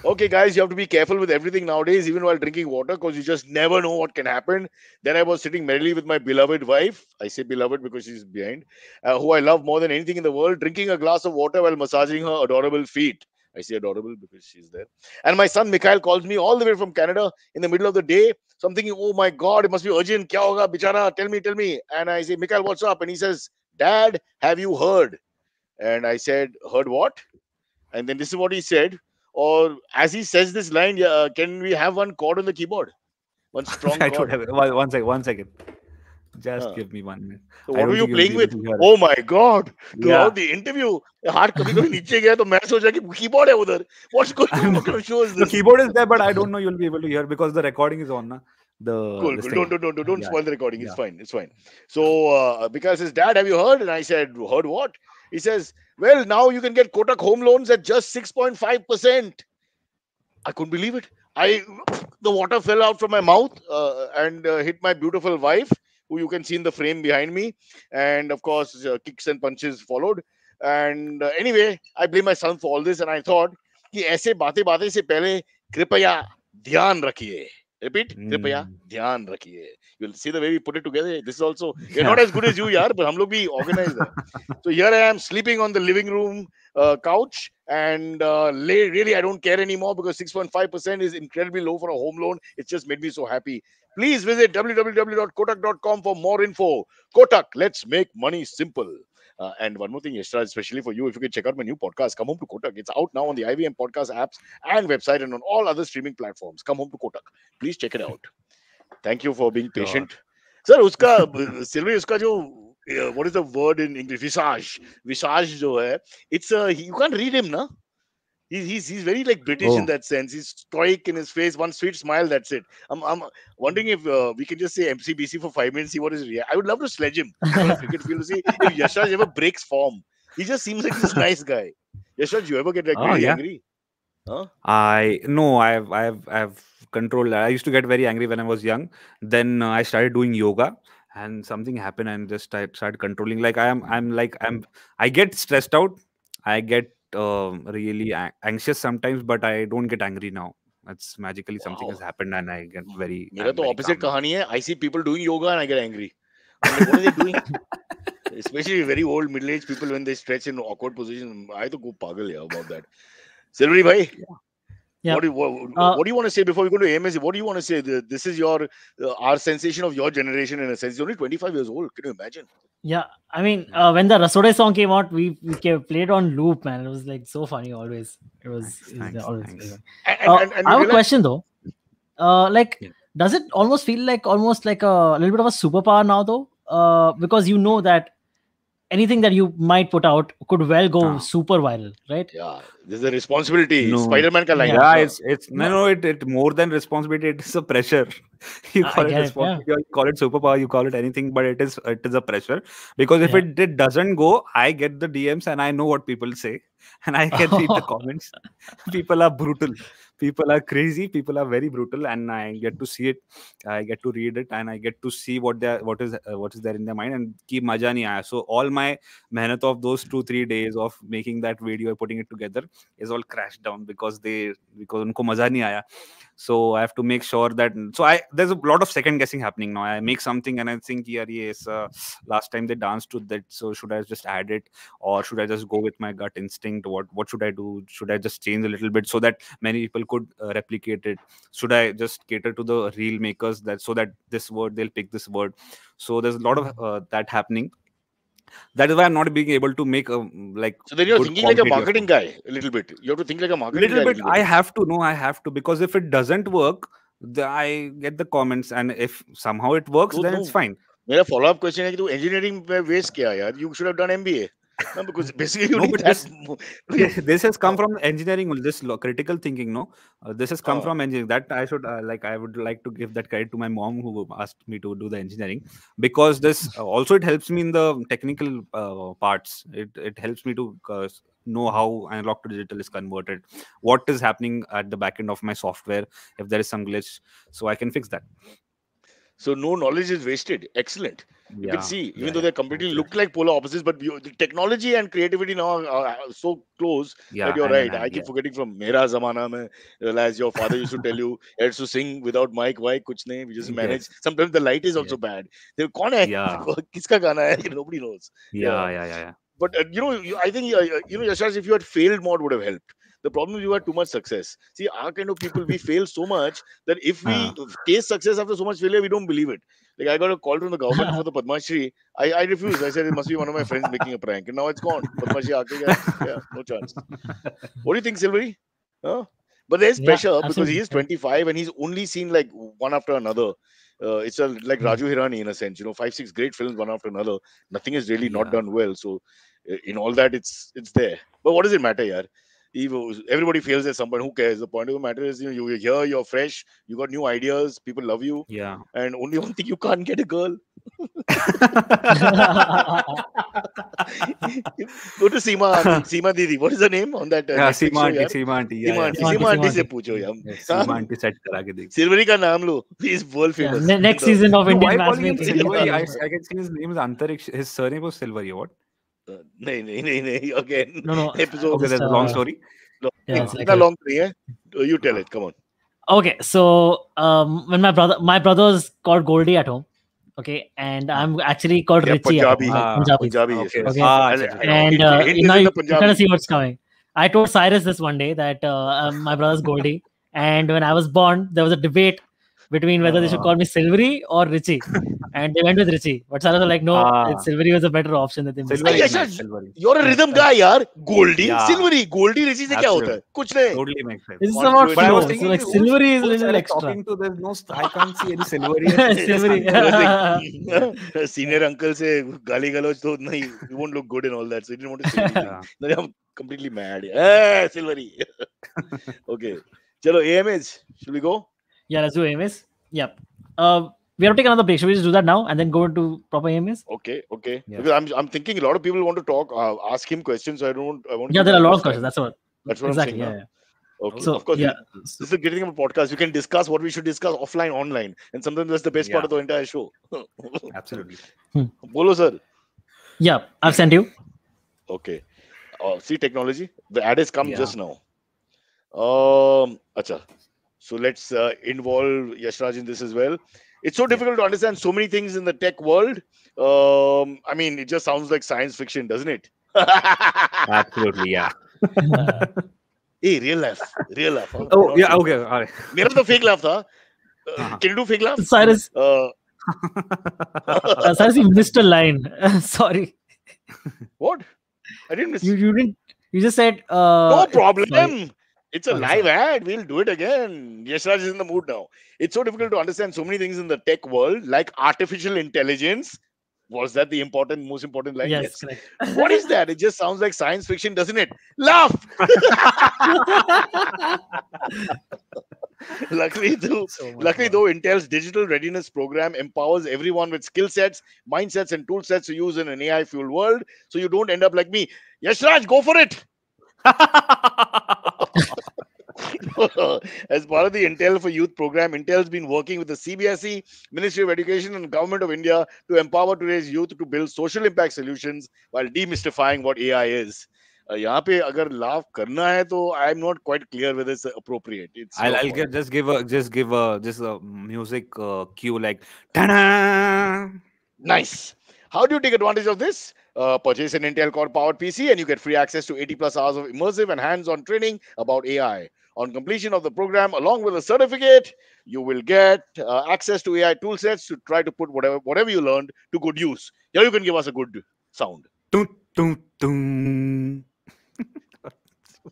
okay, guys, you have to be careful with everything nowadays, even while drinking water, because you just never know what can happen. Then I was sitting merrily with my beloved wife. I say beloved because she's behind, uh, who I love more than anything in the world, drinking a glass of water while massaging her adorable feet. I say adorable because she's there. And my son Mikhail calls me all the way from Canada in the middle of the day. So I'm thinking, oh my God, it must be urgent. Kya hoga, bichara? Tell me, tell me. And I say, Mikhail, what's up? And he says, Dad, have you heard? And I said, heard what? And then this is what he said or as he says this line, yeah, uh, can we have one chord on the keyboard? One [laughs] strong I chord. have it. one second. One second. Just huh. give me one minute. So what were you playing with? Oh my God! Throughout yeah. the interview, heart कभी कभी नीचे keyboard है there. What's going on? What show is this? The keyboard is there, but I don't know you'll be able to hear because the recording is on, na. The, cool, the cool. Don't, don't, don't, don't yeah. spoil the recording. It's yeah. fine. It's fine. So, uh, because his dad, have you heard? And I said, heard what? He says, well, now you can get Kotak home loans at just 6.5%. I couldn't believe it. I the water fell out from my mouth uh, and uh, hit my beautiful wife, who you can see in the frame behind me, and of course uh, kicks and punches followed. And uh, anyway, I blame my son for all this, and I thought ki ऐसे baate baate se pehle kripaya ध्यान रखिए repeat कृपया ध्यान रखिए you will see the way we put it together this is also you not are good as you यार but हम लोग भी ऑर्गेनाइज है so here I am sleeping on the living room couch and uh, really I don't care anymore because 6.5% is incredibly low for a home loan. It's just made me so happy. Please visit www.kotak.com for more info. Kotak, let's make money simple. Uh, and one more thing, Yashra, especially for you, if you can check out my new podcast, Come Home to Kotak. It's out now on the IBM podcast apps and website and on all other streaming platforms. Come Home to Kotak. Please check it out. Thank you for being patient. Sir, uska, uh, Silvi, uska jo, uh, what is the word in English? Visage. Visage jo hai. It's, a uh, you can't read him, na? He's, he's, he's very like British oh. in that sense. He's stoic in his face, one sweet smile, that's it. I'm, I'm wondering if uh, we can just say MCBC for five minutes, see what is. I would love to sledge him cricket field to see if [laughs] Yashraj ever breaks form. He just seems like this nice guy. Yashraj, you ever get like oh, really yeah. angry? Huh? I no, I've I've I've controlled. I used to get very angry when I was young. Then uh, I started doing yoga, and something happened, and just I started controlling. Like I am, I'm like I'm. I get stressed out. I get uh, really anxious sometimes, but I don't get angry now. That's magically wow. something has happened, and I get very, मेरा I'm तो opposite calm now. कहानी है I see people doing yoga and I get angry I like what are they doing specially very old middle age people when they stretch in awkward position I तो को पागल है about that सिलवरी भाई Yeah. What do you, what, uh, what, do you want to say before we go to AMSC? What do you want to say? The, this is your uh, our sensation of your generation in a sense. You're only 25 years old. Can you imagine? Yeah, I mean, hmm. uh, when the Rasode song came out, we, we played on loop, man. It was like so funny always. It was, always. Uh, and, I have a question though. Uh, like, yeah. does it almost feel like almost like a little bit of a superpower now though? Uh, because you know that anything that you might put out could well go ah. super viral, right? Yeah this is a responsibility. No. Spider-Man ka line. Yeah, it's it's no no it it more than responsibility. It is a pressure. [laughs] you call it responsibility. yeah. You call it superpower. You call it anything, but it is it is a pressure because if yeah. it, it doesn't go, I get the DMs and I know what people say, [laughs] and I can [laughs] read the comments. People are brutal. People are crazy. People are very brutal, and I get to see it. I get to read it, and I get to see what they what is uh, what is there in their mind. And keep majani So all my mehnat of those two three days of making that video, putting it together is all crashed down because they because unko maza nahi aaya so i have to make sure that so i there's a lot of second guessing happening now i make something and i think yeah yes uh, last time they danced to that so should i just add it or should i just go with my gut instinct what what should i do should i just change a little bit so that many people could uh, replicate it should i just cater to the real makers that so that this word they'll pick this word so there's a lot of uh, that happening that is why i'm not being able to make a mm, like so then you're thinking like a marketing guy a little bit you have to think like a marketing little guy bit, little bit i have to know i have to because if it doesn't work the, i get the comments and if somehow it works then no. it's fine My follow-up question is कि engineering engineering में waste you should have done MBA no, because basically you no, need this, that. this [laughs] [laughs] has come from engineering. This critical thinking, no, uh, this has come oh. from engineering. That I should uh, like. I would like to give that credit to my mom who asked me to do the engineering because this [laughs] uh, also it helps me in the technical uh, parts. It it helps me to know how analog to digital is converted, what is happening at the back end of my software if there is some glitch, so I can fix that. So no knowledge is wasted. Excellent. Yeah, you can see, even yeah, though they completely yeah. look like polar opposites, but you, the technology and creativity now are, so close that you're right. I, keep forgetting from Mera Zamana mein, realize your father used to tell you, had [laughs] to sing without mic, why kuch nahi, we just manage. Yes. Sometimes the light is also bad. They're con yeah. [laughs] kiska gana hai? [laughs] Nobody knows. Yeah, yeah, yeah. But uh, you know, you, I think uh, uh you know, as if you had failed mode would have helped the problem is you have too much success. See, our kind of people, we fail so much that if we uh. taste success after so much failure, we don't believe it. Like I got a call from the government [laughs] for the Padma Shri. I, I refused. I said it must be one of my friends making a prank. And now it's gone. Padma Shri, yeah, no chance. What do you think, Silvery? Huh? But there's yeah, pressure absolutely. because he is 25 and he's only seen like one after another. Uh, it's a, like hmm. Raju Hirani in a sense, you know, five, six great films one after another. Nothing is really yeah. not done well. So uh, in all that, it's it's there. But what does it matter, yeah? everybody feels there's someone who cares. The point of the matter is, you know, you're here, you're fresh, you got new ideas, people love you. Yeah. And only one thing you can't get a girl. [laughs] Go to Seema, [laughs] Seema Didi. What is the name on that? Uh, yeah, Seema Aunty, Seema Aunty. Yeah, Seema Aunty, Seema Aunty से पूछो यार. Seema Aunty set करा के देख. Silvery का नाम लो. He is world famous. Yeah. Next season of Indian matchmaking. Silvery, I, I can see his name is Antariksh. His surname was Silvery. What? [laughs] No, no, no, no. नहीं again no no episode is a long story a long नहीं uh, eh? uh, You tell it. Come on. okay so um when my brother my brother's called goldie at home okay and i'm actually called yeah, richie ah, punjabi, punjabi. okay. and uh, you know you're gonna see what's coming i told cyrus this one day that uh, my brother's goldie and when i was born there was a debate between whether uh, they should call me Silvery or Richie. and they went with Richie. But Salah was like, no, uh, Silvery was a better option than them. made. Silvery, Silvery. You're a rhythm guy, yaar. Goldie, yeah. Silvery. Goldie, Richie se kya hota hai? Kuch nahi. Totally makes sense. This is about flow. So like Silvery is a little extra. Talking to, there's no, I can't see any Silvery. Silvery. Senior uncle se gali galoch to nahi. You won't look good and all that. So he didn't want to say anything. I'm completely mad. Hey, Silvery. okay. Chalo, AMH. Should we go? Yeah, let's do AMs. Yep. Uh, we have to take another break. Should we just do that now and then go into proper AMs? Okay, okay. Yeah. Because I'm, I'm thinking a lot of people want to talk, uh, ask him questions. So I don't. I want. Yeah, there are a lot of questions. That's what. That's what exactly, I'm saying. Yeah, Okay. So, of course, yeah. this is the great thing about podcast. You can discuss what we should discuss offline, online, and sometimes that's the best yeah. part of the entire show. [laughs] Absolutely. Hmm. Bolo sir. Yeah, I've sent you. Okay. Uh, see technology. The ad has come yeah. just now. Um. Acha. So let's uh, involve Yashraj in this as well. It's so difficult to understand so many things in the tech world. Um, I mean, it just sounds like science fiction, doesn't it? [laughs] Absolutely, yeah. [laughs] hey, real life, real life. Huh? Oh, yeah, okay, all right. Mera to fake laugh tha. Uh, can you do fake laugh? Cyrus. Uh, uh, Cyrus, you missed a line. [laughs] Sorry. What? I didn't miss. You, you didn't. You just said. Uh, no problem. Sorry. It's a live ad. We'll do it again. Yashraj is in the mood now. It's so difficult to understand so many things in the tech world, like artificial intelligence. Was that the important, most important line? Yes, yes. what is that? It just sounds like science fiction, doesn't it? Laugh. [laughs] luckily, [laughs] though, so luckily though, Intel's digital readiness program empowers everyone with skill sets, mindsets, and tool sets to use in an AI-fueled world. So you don't end up like me. Yashraj, go for it. [laughs] As part of the Intel for Youth program, Intel has been working with the CBSE, Ministry of Education, and Government of India to empower today's youth to build social impact solutions while demystifying what AI is. यहाँ पे अगर लाभ करना है तो I am not quite clear whether it's appropriate it's I I give just give a just give a just music cue like tada nice how do take advantage of this uh, purchase an Intel Core powered PC and you get free access to 80 plus hours of immersive and hands on training about AI. On completion of the program, along with a certificate, you will get uh, access to AI toolsets to try to put whatever whatever you learned to good use. Here you can give us a good sound. Dun, dun, dun.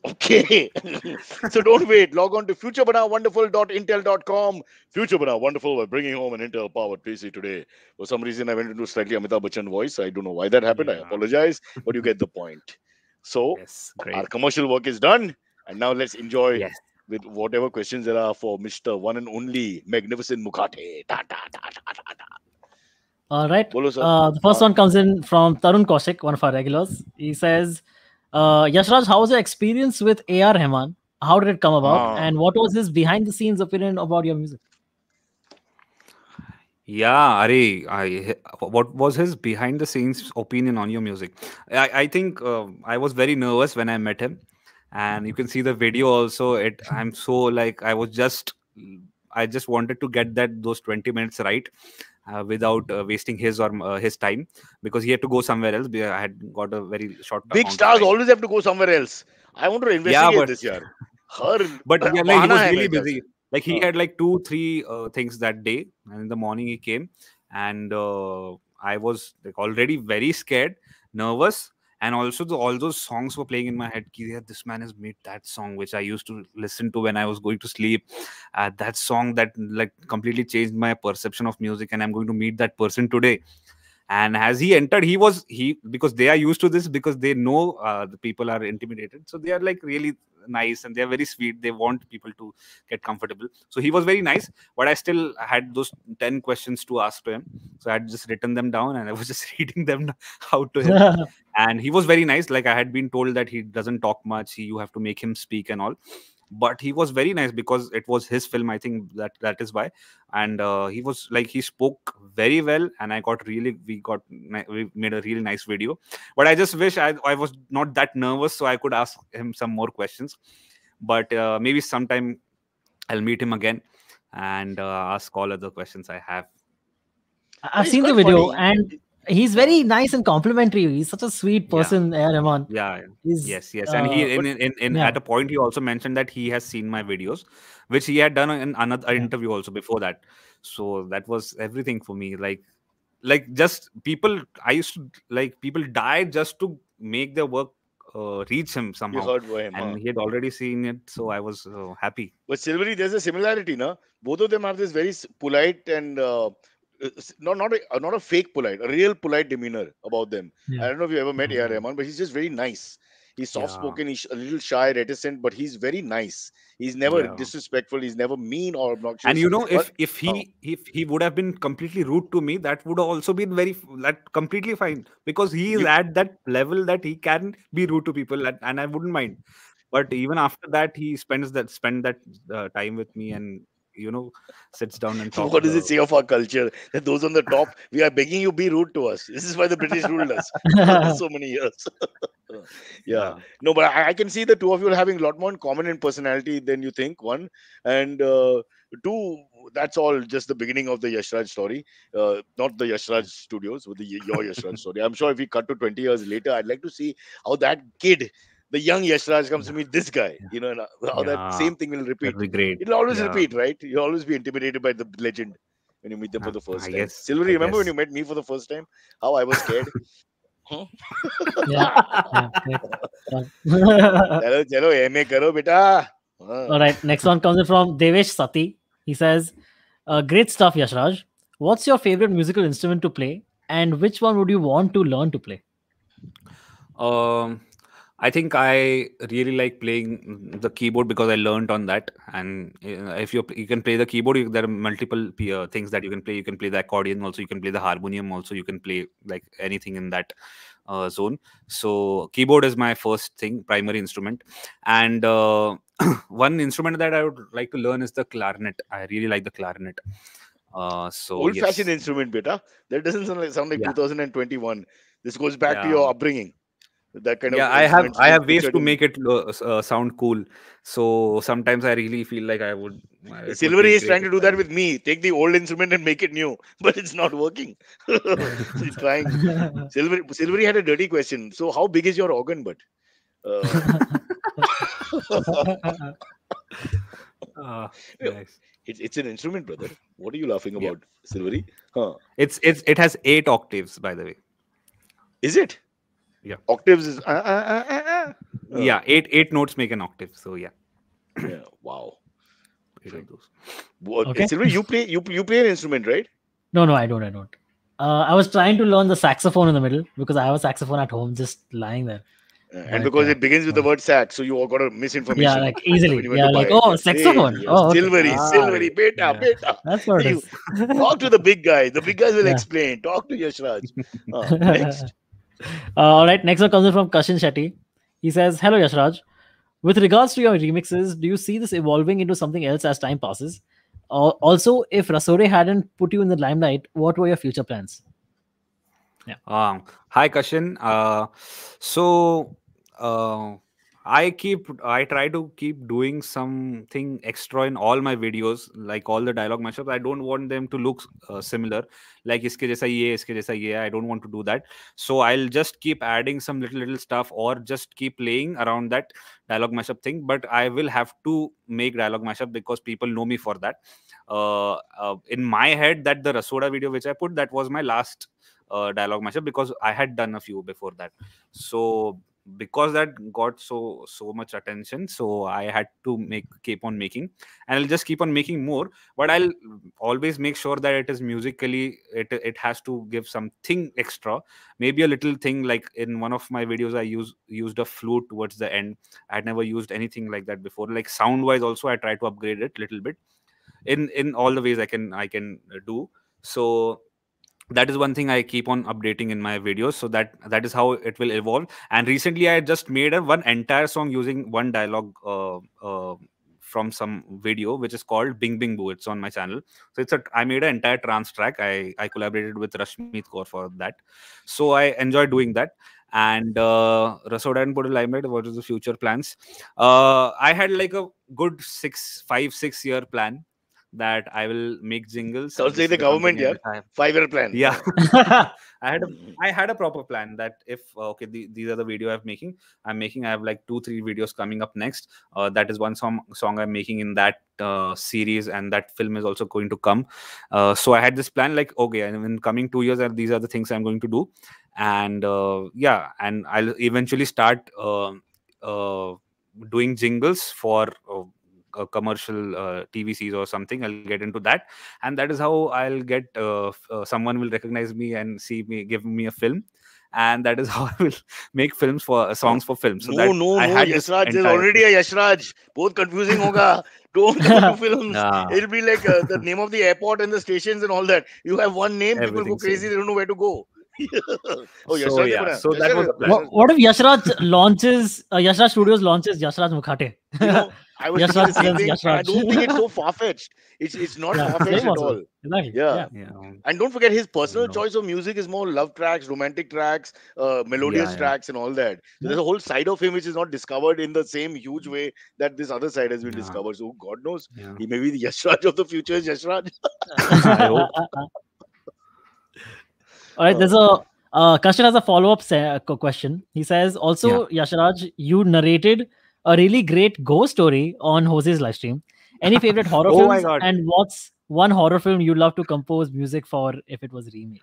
Okay. so don't wait. Log on to futurebanawonderful.intel.com. Futurebana Wonderful. We're bringing home an Intel powered PC today. For some reason, I went into slightly Amitabh Bachchan voice. I don't know why that happened. Yeah. I apologize, but you get the point. So yes, our commercial work is done. And now let's enjoy yes. with whatever questions there are for Mr. One and Only Magnificent Mukate. Da, da, da, All right. Bolo, uh, the first one comes in from Tarun Kaushik, one of our regulars. He says, uh, Yashraj, how was your experience with AR heman How did it come about? and what was his behind the scenes opinion about your music? Yeah, Ari, I, what was his behind the scenes opinion on your music? I, I think uh, I was very nervous when I met him. And you can see the video also. It I'm so like I was just I just wanted to get that those 20 minutes right uh, without uh, wasting his or uh, his time because he had to go somewhere else. I had got a very short. Big stars always have to go somewhere else. I want to investigate yeah, but, this year. Her, [laughs] but yeah, like, he was really busy. Like he had like two, three uh, things that day, and in the morning he came, and uh, I was like, already very scared, nervous, and also the, all those songs were playing in my head yeah, this man has made that song which i used to listen to when i was going to sleep uh, that song that like completely changed my perception of music and i'm going to meet that person today and as he entered he was he because they are used to this because they know uh, the people are intimidated so they are like really nice and they're very sweet. They want people to get comfortable. So he was very nice, but I still had those 10 questions to ask to him. So I had just written them down and I was [laughs] just reading them [laughs] out to him. [laughs] and he was very nice. Like I had been told that he doesn't talk much. He, you have to make him speak and all but he was very nice because it was his film i think that that is why and uh, he was like he spoke very well and i got really we got we made a really nice video but i just wish i, I was not that nervous so i could ask him some more questions but uh, maybe sometime i'll meet him again and uh, ask all other questions i have i've it's seen the video funny. and he's very nice and complimentary. He's such a sweet person, yeah. Ramon. Yeah. yes, yes. And uh, he in, in, in yeah. at a point he also mentioned that he has seen my videos, which he had done in another interview also before that. So that was everything for me. Like like just people I used to like people die just to make their work uh, reach him somehow. Him, and huh? he had already seen it, so I was uh, happy. But Silvery, there's a similarity, no? Both of them are this very polite and uh, uh, not not a, uh, not a fake polite, a real polite demeanor about them. Yeah. I don't know if you ever met mm-hmm. Rahman, but he's just very nice. He's soft spoken, yeah. he's a little shy, reticent, but he's very nice. He's never yeah. disrespectful. He's never mean or obnoxious. And you know, but, if if he oh. if he would have been completely rude to me, that would also been very that completely fine because he is at that level that he can be rude to people, and and I wouldn't mind. But even after that, he spends that spend that uh, time with me, and you know sits down and. talks. what does it say of our culture that those on the top we are begging you be rude to us? This is why the British ruled us [laughs] so many years. [laughs] yeah. yeah. no, but I, I, can see the two of you are having a lot more in common in personality than you think. One and. Uh, two that's all just the beginning of the yashraj story uh, not the yashraj studios with the your yashraj story i'm sure if we cut to 20 years later i'd like to see how that kid the young Yashraj comes to meet this guy, you know, and all yeah, that same thing will repeat. be great. It'll always yeah. repeat, right? You'll always be intimidated by the legend when you meet them for the first I time. Guess, Silvery, I remember guess. when you met me for the first time? How I was scared. [laughs] [laughs] chalo, chalo, MA karo, beta. All right, next one comes in from Devesh Sati. He says, uh, Great stuff, Yashraj. What's your favorite musical instrument to play, and which one would you want to learn to play? Um, I think I really like playing the keyboard because I learned on that. And if you you can play the keyboard, you, there are multiple uh, things that you can play. You can play the accordion also. You can play the harmonium also. You can play like anything in that uh, zone. So keyboard is my first thing, primary instrument. And uh, [coughs] one instrument that I would like to learn is the clarinet. I really like the clarinet. Uh, so old-fashioned yes. instrument, beta. That doesn't sound like, sound like yeah. 2021. This goes back yeah. to your upbringing that kind yeah, of yeah i have i have ways to make it uh, sound cool so sometimes i really feel like i would uh, I silvery is trying to do that with me take the old instrument and make it new [laughs] but it's not working [laughs] he's trying [laughs] silvery silvery had a dirty question so how big is your organ but uh... Ah, it's, it's an instrument brother what are you laughing about yeah. silvery huh. it's it's it has eight octaves by the way is it yeah octaves is uh, uh, uh, uh, uh. yeah uh. eight eight notes make an octave so yeah yeah wow well, okay. Silver, you play you, you play an instrument right no no i don't i don't i was trying to learn the saxophone in the middle because i have a saxophone at home just lying there and because it begins with the word "sax," so you all got a misinformation. Yeah, like easily. [laughs] yeah, like, oh, saxophone. Hey, oh, okay. Silvery, ah, silvery, beta, yeah. beta. That's what you, Talk to the big guy. The big guys will [laughs] yeah. explain. Talk to Yashraj. [laughs] Uh, next. Uh, all right, next one comes in from Kashin Shetty. He says, Hello, Yashraj. With regards to your remixes, do you see this evolving into something else as time passes? Uh, also, if Rasore hadn't put you in the limelight, what were your future plans? Yeah. Um, hi, Kashin. Uh, so, uh, I keep I try to keep doing something extra in all my videos, like all the dialogue mashups. I don't want them to look uh, similar, like iske jaisa ye, iske jaisa ye. I don't want to do that. So I'll just keep adding some little little stuff, or just keep playing around that dialogue mashup thing. But I will have to make dialogue mashup because people know me for that. Uh, uh, in my head, that the Rasoda video which I put that was my last uh, dialogue mashup because I had done a few before that. So because that got so so much attention so i had to make keep on making and i'll just keep on making more but i'll always make sure that it is musically it it has to give something extra maybe a little thing like in one of my videos i use used a flute towards the end i had never used anything like that before like sound wise also i try to upgrade it a little bit in in all the ways i can i can do so that is one thing i keep on updating in my videos so that that is how it will evolve and recently i just made a one entire song using one dialogue uh, uh, from some video which is called bing bing boo it's on my channel so it's a i made an entire trance track i i collaborated with rashmeet kaur for that so i enjoy doing that and uh, Rasoda and Buddha I made what is the future plans? Uh, I had like a good six, five, six year plan that I will make jingles. Sounds like the government, yeah. Five year plan. Yeah, [laughs] I had a, I had a proper plan that if uh, okay, the, these are the video I'm making. I'm making. I have like two three videos coming up next. Uh, that is one song song I'm making in that uh, series, and that film is also going to come. Uh, so I had this plan like okay, in coming two years, these are the things I'm going to do, and uh, yeah, and I'll eventually start doing jingles for a commercial uh, TVCs or something. I'll get into that, and that is how I'll get uh, uh, someone will recognize me and see me, give me a film, and that is [laughs] how I will make films for uh, songs for films. So no, no, I no, Yashraj, is already a Yashraj. Both confusing hoga. [laughs] Don't do films. Nah. It'll be like uh, the [laughs] name of the airport and the stations and all that. You have one name, Everything people go crazy. Same. They don't know where to go. oh, yes, so, yeah. so that was what, what if Yashraj launches uh, Yashraj Studios launches Yashraj Mukhate? you know, I was yes, thinking the same thing. Yes, I don't think it's so [laughs] far fetched. It's it's not yeah, far fetched at all. Yeah. yeah. yeah. And don't forget his personal choice of music is more love tracks, romantic tracks, uh, melodious yeah, tracks, and all that. So there's a whole side of him which is not discovered in the same huge way that this other side has been discovered. So God knows, he may be the Yashraj of the future. Yashraj. [laughs] all right. There's uh. a uh, Kashan has a follow up uh, question. He says, also, yeah. Yashraj, you narrated a really great ghost story on Jose's live stream. Any [laughs] favorite horror oh films? And what's one horror film you would love to compose music for if it was remade?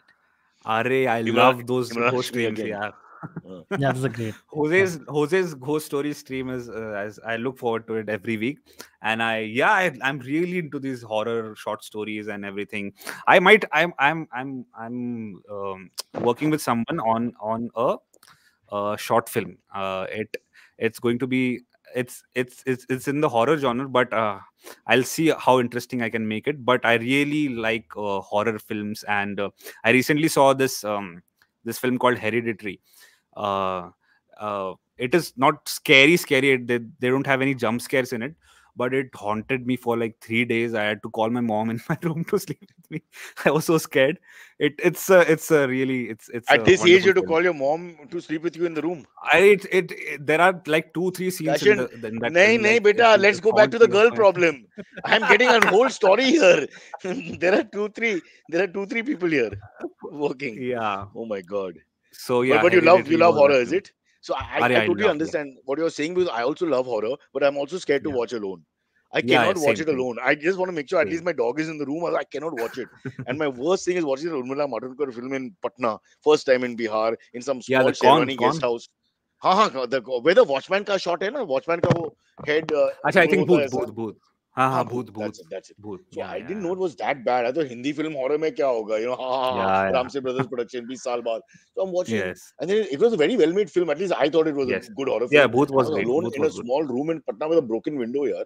Are I love those ghost stories. Yeah. that's a great. [laughs] Jose's Jose's ghost story stream is uh, as I look forward to it every week, and I yeah I, am really into these horror short stories and everything. I might I'm I'm I'm I'm um, working with someone on on a, a uh, short film. Uh, it it's going to be it's it's it's it's in the horror genre but uh, i'll see how interesting i can make it but i really like uh, horror films and uh, i recently saw this um, this film called hereditary uh, uh, it is not scary scary they, they don't have any jump scares in it but it haunted me for like three days. I had to call my mom in [laughs] my room to sleep with me. I was so scared. It it's a, it's a really it's it's at this age you to call your mom to sleep with you in the room. I it, it, there are like two three scenes. Nay in beta, let's go back to the girl problem. I'm getting a whole story here. [laughs] there are two three there are two three people here working. [laughs] Yeah. Oh my god. So yeah. But, but you love you love horror, is it? So I, I, I totally understand yeah. what you're saying because I also love horror, but I'm also scared to yeah. watch alone. I cannot watch it alone. I just want to make sure at least my dog is in the room. I cannot watch it. [laughs] and my worst thing is watching the Urmila Matonkar film in Patna, first time in Bihar, in some small yeah, con guest house. where The watchman watchman का shot है ना Watchman का वो head. अच्छा uh, I think both both both. हाँ, हाँ हाँ भूत भूत that's it Bhoot so I didn't know it was that bad I तो हिंदी फिल्म हॉरर में क्या होगा यू नो राम से ब्रदर्स प्रोडक्शन 20 साल बाद so I am watching and then it was a very well made film at least I thought it was a good horror film yeah Bhoot was great lone in a small room in Patna with a broken window यार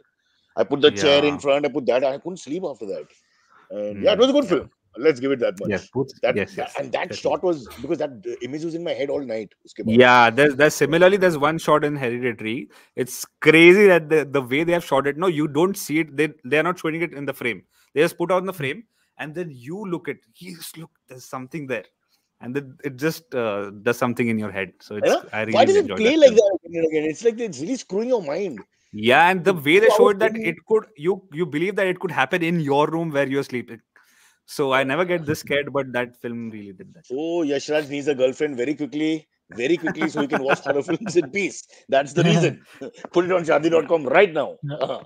I put the chair in front I put that I couldn't sleep after that and yeah it was a good film Let's give it that much. Yes, put, that, yes, yes, and that shot was because that image was in my head all night. Yeah, there's, there's similarly there's one shot in Hereditary. It's crazy that the, the way they have shot it. No, you don't see it. They they are not showing it in the frame. They just put on the hmm. frame, and then you look at. He's look. There's something there, and then it just uh, does something in your head. So yeah? really why does it play that like that again, again? It's like it's really screwing your mind yeah and the way they showed that it could you you believe that it could happen in your room where you're sleeping so I never get this scared, but that film really did that. Oh, Yashraj needs a girlfriend very quickly, very quickly, so he can watch horror films in peace. That's the reason. [laughs] Put it on shadi.com right now. Uh-huh.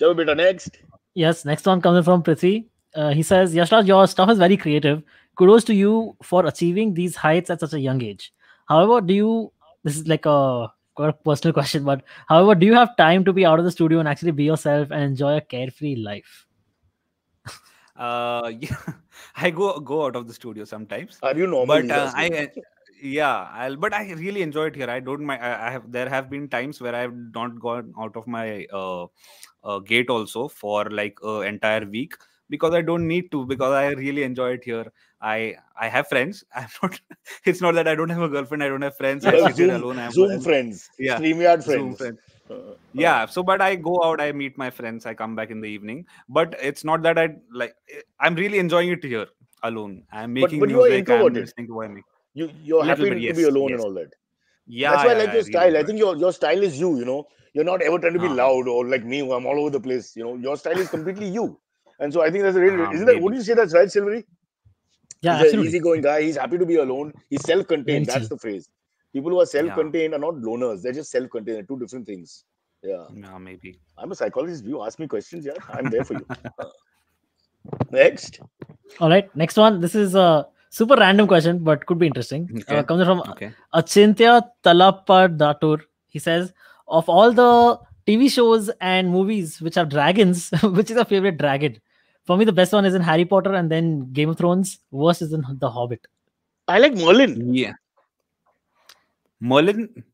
Chalo, next. Yes, next one comes from Prithvi. Uh, he says, Yashraj, your stuff is very creative. Kudos to you for achieving these heights at such a young age. However, do you, this is like a a personal [laughs] question, but however, do you have time to be out of the studio and actually be yourself and enjoy a carefree life? uh, [laughs] yeah, I go go out of the studio sometimes. Are you normal? But uh, I uh, yeah, I'll but I really enjoy it here. I don't my I, have there have been times where I've not gone out of my uh, uh gate also for like uh, entire week because I don't need to because I really enjoy it here. I I have friends. [laughs] I'm not. It's not that I don't have a girlfriend. I don't have friends. I Zoom, alone. Zoom friends. Yeah. Streamyard friends. Zoom friends. Uh, yeah so but i go out i meet my friends i come back in the evening but it's not that i like eh, i'm really enjoying it here alone i'm making but, but music, you are introverted. I'm listening to what you you're Little happy bit, to be alone yes. and all that yeah that's why i like your style really i think your your style is you you know you're not ever trying to be uh, loud or like me i'm all over the place you know your style is completely you and so i think that's a really uh, ah, isn't that would you say that's right silvery yeah he's absolutely. an easygoing guy he's happy to be alone he's self-contained that's the phrase people who are self-contained yeah. are not loners they're just self-contained they're two different things yeah no, maybe i'm a psychologist you ask me questions yeah i'm there for you [laughs] next all right next one this is a super random question but could be interesting uh, okay. uh, comes from okay. achintya talapadatur he says of all the tv shows and movies which are dragons [laughs] which is your favorite dragon for me the best one is in harry potter and then game of thrones worst is in the hobbit i like merlin yeah Merlin.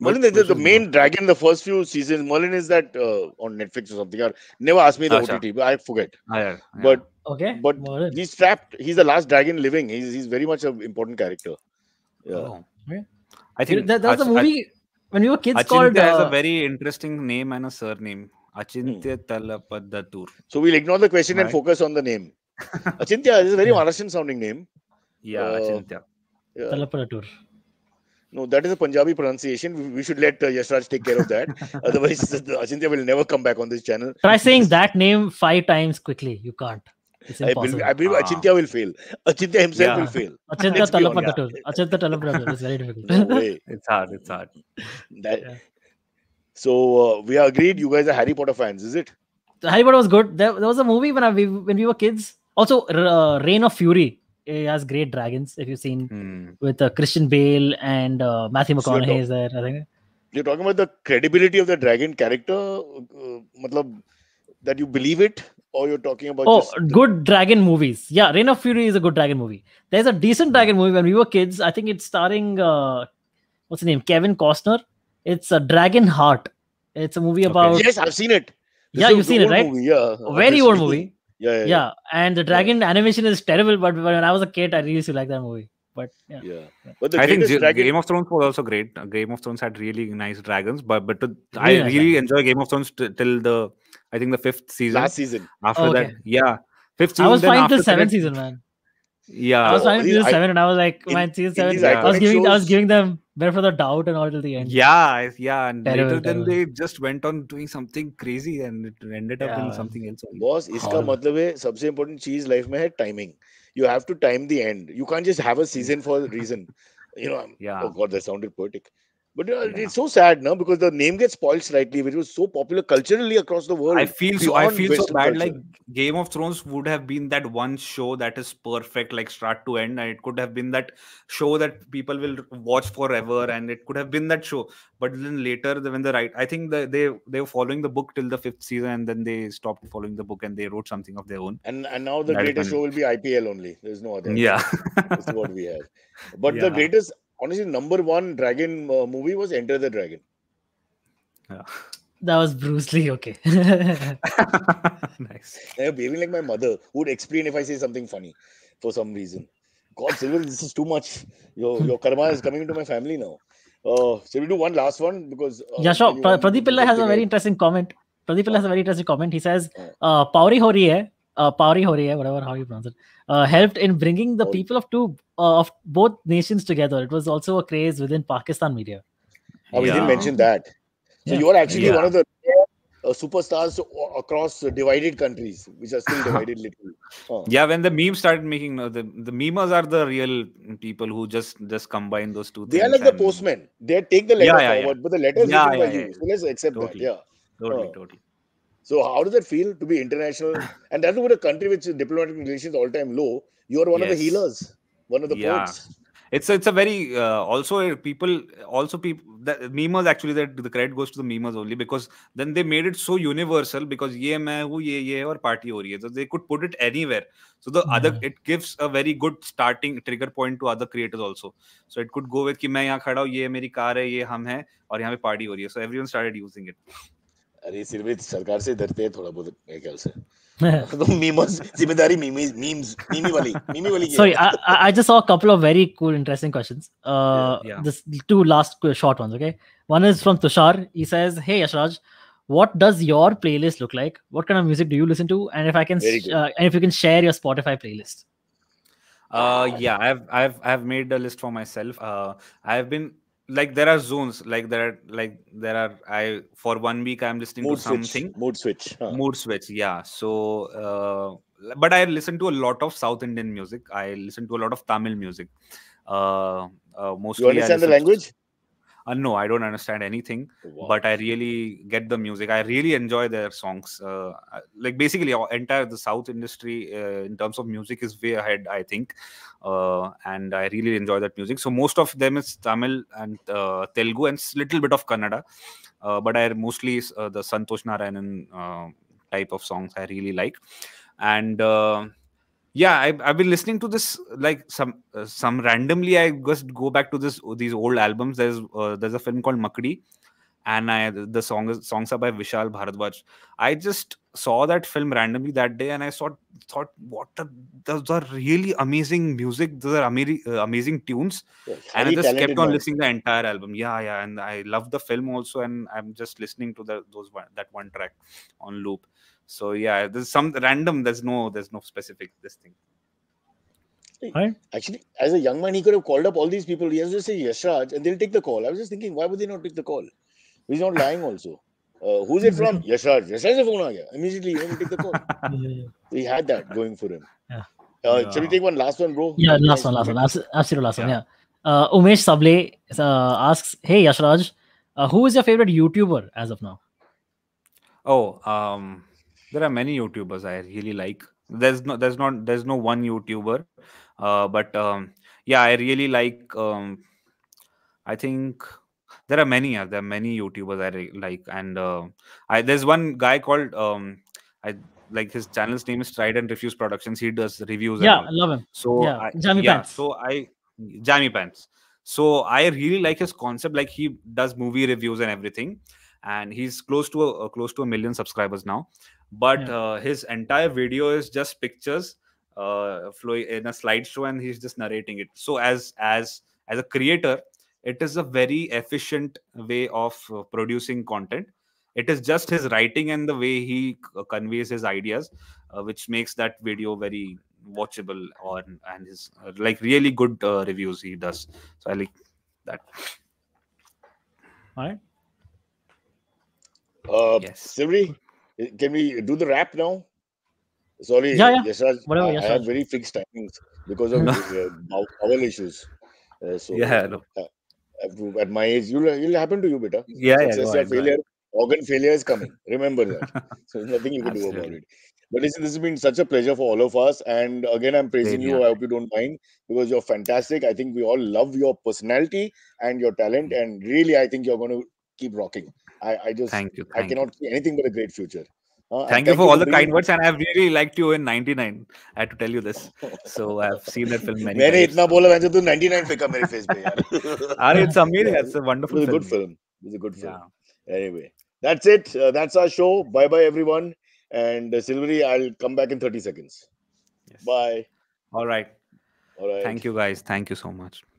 Merlin, the, the, the main dragon, the first few seasons. Merlin is that uh, on Netflix or something. Or never ask me the Achha. OTT, but I forget. Ah, yeah, yeah. But okay, but Merlin. he's trapped. He's the last dragon living. He's he's very much an important character. Yeah. Oh, okay. I think that, that's Ach- the movie Ach- when you were kids Achintya called. Achintya has uh, a very interesting name and a surname. Achintya hmm. Talapadatur. So we'll ignore the question right. and focus on the name. [laughs] Achintya is a very Maharashtrian sounding name. Yeah, uh, Achintya. Yeah. Talapadatur. No, that is a Punjabi pronunciation. We should let uh, Yashraj take care of that. [laughs] Otherwise, Achintya will never come back on this channel. Try saying that name five times quickly. You can't. I believe, I believe ah. Achintya will fail. Achintya himself yeah. will fail. Achintya Talapadatur. Achintya Talapadatur. It's very difficult. [laughs] It's hard. It's hard. That, yeah. So uh, we are agreed. You guys are Harry Potter fans, is it? Harry Potter was good. There, there was a movie when I, we when we were kids. Also, uh, Reign of Fury he has great dragons. If you've seen mm. with uh, Christian Bale and uh, Matthew McConaughey so is there, I think. You're talking about the credibility of the dragon character, uh, matlab, that you believe it, or you're talking about oh, just... good dragon movies. Yeah, Reign of Fury is a good dragon movie. There's a decent hmm. dragon movie when we were kids. I think it's starring uh, what's the name, Kevin Costner. It's a Dragon Heart. It's a movie about. Okay. Yes, I've seen it. This yeah, you've seen it, right? Movie, yeah. Very old movie yeah, yeah, And the dragon animation is terrible, but when I was a kid, I really used to like that movie. But yeah, yeah. But I think dragon... Game of Thrones was also great. Game of Thrones had really nice dragons, but but to, I really enjoy Game of Thrones t- till the I think the fifth season. Last season. After oh, okay. that, yeah, fifth season. I was fine till seventh season, man. Yeah, I was trying to season seven, and I was like, "My team season seven. Yeah. I was giving, shows, I was giving them benefit for the doubt and all till the end. Yeah, yeah, and terrible, later then they just went on doing something crazy, and it ended up yeah. in something else. Boss, इसका matlab hai sabse important चीज life hai timing. You have to time the end. You can't just have a season for a reason. You know, yeah. oh god, that sounded poetic. But uh, yeah. it's so sad now because the name gets spoiled slightly, which was so popular culturally across the world. I feel so. I feel Western so bad. Culture. Like Game of Thrones would have been that one show that is perfect, like start to end, and it could have been that show that people will watch forever, and it could have been that show. But then later, when the right, I think the, they they were following the book till the fifth season, and then they stopped following the book and they wrote something of their own. And and now the that greatest show will be IPL only. There's no other. Yeah, that's what we have. But [laughs] yeah. the greatest honestly number one dragon uh, movie was Enter the Dragon. Yeah. That was Bruce Lee. Okay. [laughs] nice. Yeah, behaving like my mother would explain if I say something funny for some reason. God, Silver, this is too much. Your your karma is coming into my family now. Uh, shall we do one last one? Because uh, yeah, sure. Pra- Pradeep Pillai has a very interesting comment. Pradeep Pillai has a very interesting comment. He says, uh, "Pauri ho rahi hai, uh, Pari Hori, whatever how you pronounce it, uh, helped in bringing the people of two uh, of both nations together. It was also a craze within Pakistan media. Oh, yeah. we didn't mention that. So yeah. you are actually yeah. one of the uh, superstars across divided countries, which are still divided [laughs] little. Yeah, when the memes started making uh, the the memers are the real people who just just combine those two. They are like the postmen. They take the letter forward, but the letter is yeah, written by you. So let's accept totally. that. Yeah. Totally, totally. So how does it feel to be international? [sighs] and that's with a country which diplomatic relations all time low. You are one yes. of the healers, one of the yeah. Poets. It's it's a very uh, also people also people the memers actually that the credit goes to the memers only because then they made it so universal because ye main hu ye ye or party ho rahi so they could put it anywhere so the mm-hmm. other hmm. it gives a very good starting trigger point to other creators also so it could go with ki main yahan khada hu ye meri car hai ye hum hai aur yahan pe party ho rahi so everyone started using it अरे सिर्फ सरकार से डरते हैं थोड़ा बहुत [laughs] तो जिम्मेदारी मीमी मीम्स मीमी वाली मीमी वाली sorry I, I just saw a couple of very cool interesting questions uh this two last short ones okay one is from tushar he says hey Ashraj, what does your playlist look like what kind of music do you listen to and if i can uh, and if you can share your spotify playlist uh yeah i've i've i've made a list for myself uh i've been like there are zones like there are like there are i for one week i'm listening mood to something switch. mood switch huh. mood switch yeah so uh, but i listen to a lot of south indian music i listen to a lot of tamil music uh, uh mostly you understand the language to, uh, no i don't understand anything but i really get the music i really enjoy their songs uh, uh like basically entire the south industry uh, in terms of music is way ahead i think uh, and i really enjoy that music so most of them is tamil and uh, telugu and little bit of kannada but i mostly the santosh narayanan type of songs i really like and yeah I, have been listening to this like some uh, some randomly i just go back to this these old albums there's uh, there's a film called makdi and i the song is, songs are by vishal bharadwaj i just saw that film randomly that day and i thought thought what the, those are really amazing music those are amazing uh, amazing tunes yes, and i just kept on listening the entire album yeah yeah and i love the film also and i'm just listening to the, those one, that one track on loop so yeah there's some random there's no there's no specific this thing Hi. Actually, as a young man, he could have called up all these people. He has to say Yashraj, and they'll take the call. I was just thinking, why would they not take the call? He's not lying, also. Uh, who's it from? [laughs] Yashraj. Yashraj se phone aa Immediately, he will take the call. [laughs] We he had that going for him. Yeah. Uh, yeah. Should we take one last one, bro? Yeah, last one, last one. Absolutely last one, yeah. Uh, Umesh Sable uh, asks, Hey, Yashraj, uh, who is your favorite YouTuber as of now? Oh, um, there are many YouTubers I really like. There's no, there's not, there's no one YouTuber, uh, but um, yeah, I really like. Um, I think there are many. there are many YouTubers I re- like, and uh, I there's one guy called um, I like his channel's name is Tried and Refuse Productions. He does reviews. Yeah, I love him. So yeah, I, yeah, Pants. So I Jammy Pants. So I really like his concept. Like he does movie reviews and everything and he's close to a, uh, close to a million subscribers now but yeah. uh, his entire video is just pictures uh, flowing in a slideshow and he's just narrating it so as as as a creator it is a very efficient way of uh, producing content it is just his writing and the way he uh, conveys his ideas uh, which makes that video very watchable Or and his like really good reviews he does so i like that all right uh, yes. Sivri, can we do the rap now? Sorry, yeah, yeah. Whatever, I have very fixed timings because of uh, issues. Uh, so yeah, no. uh, at my age, you'll you'll happen to you, beta. Yeah, Success yeah. No, failure, organ failure is coming. Remember that. [laughs] so nothing you can Absolutely. do about it. But listen, this has been such a pleasure for all of us. And again, I'm praising you. Yeah. I hope you don't mind because you're fantastic. I think we all love your personality and your talent. Mm. And really, I think you're going to keep rocking. I, I just thank you. Thank I cannot you. see anything but a great future. Uh, thank, thank, you for you all the kind words, and I've really liked you in '99. I had to tell you this, so I've seen that film many. मैंने many बोला वैसे 99 पे [laughs] it's amazing. That's a wonderful. It's a good film. It's a good film. Yeah. Anyway, that's it. Uh, that's our show. Bye bye everyone. And uh, Silvery, I'll come back in 30 seconds. Yes. Bye. All right. All right. Thank you guys. Thank you so much.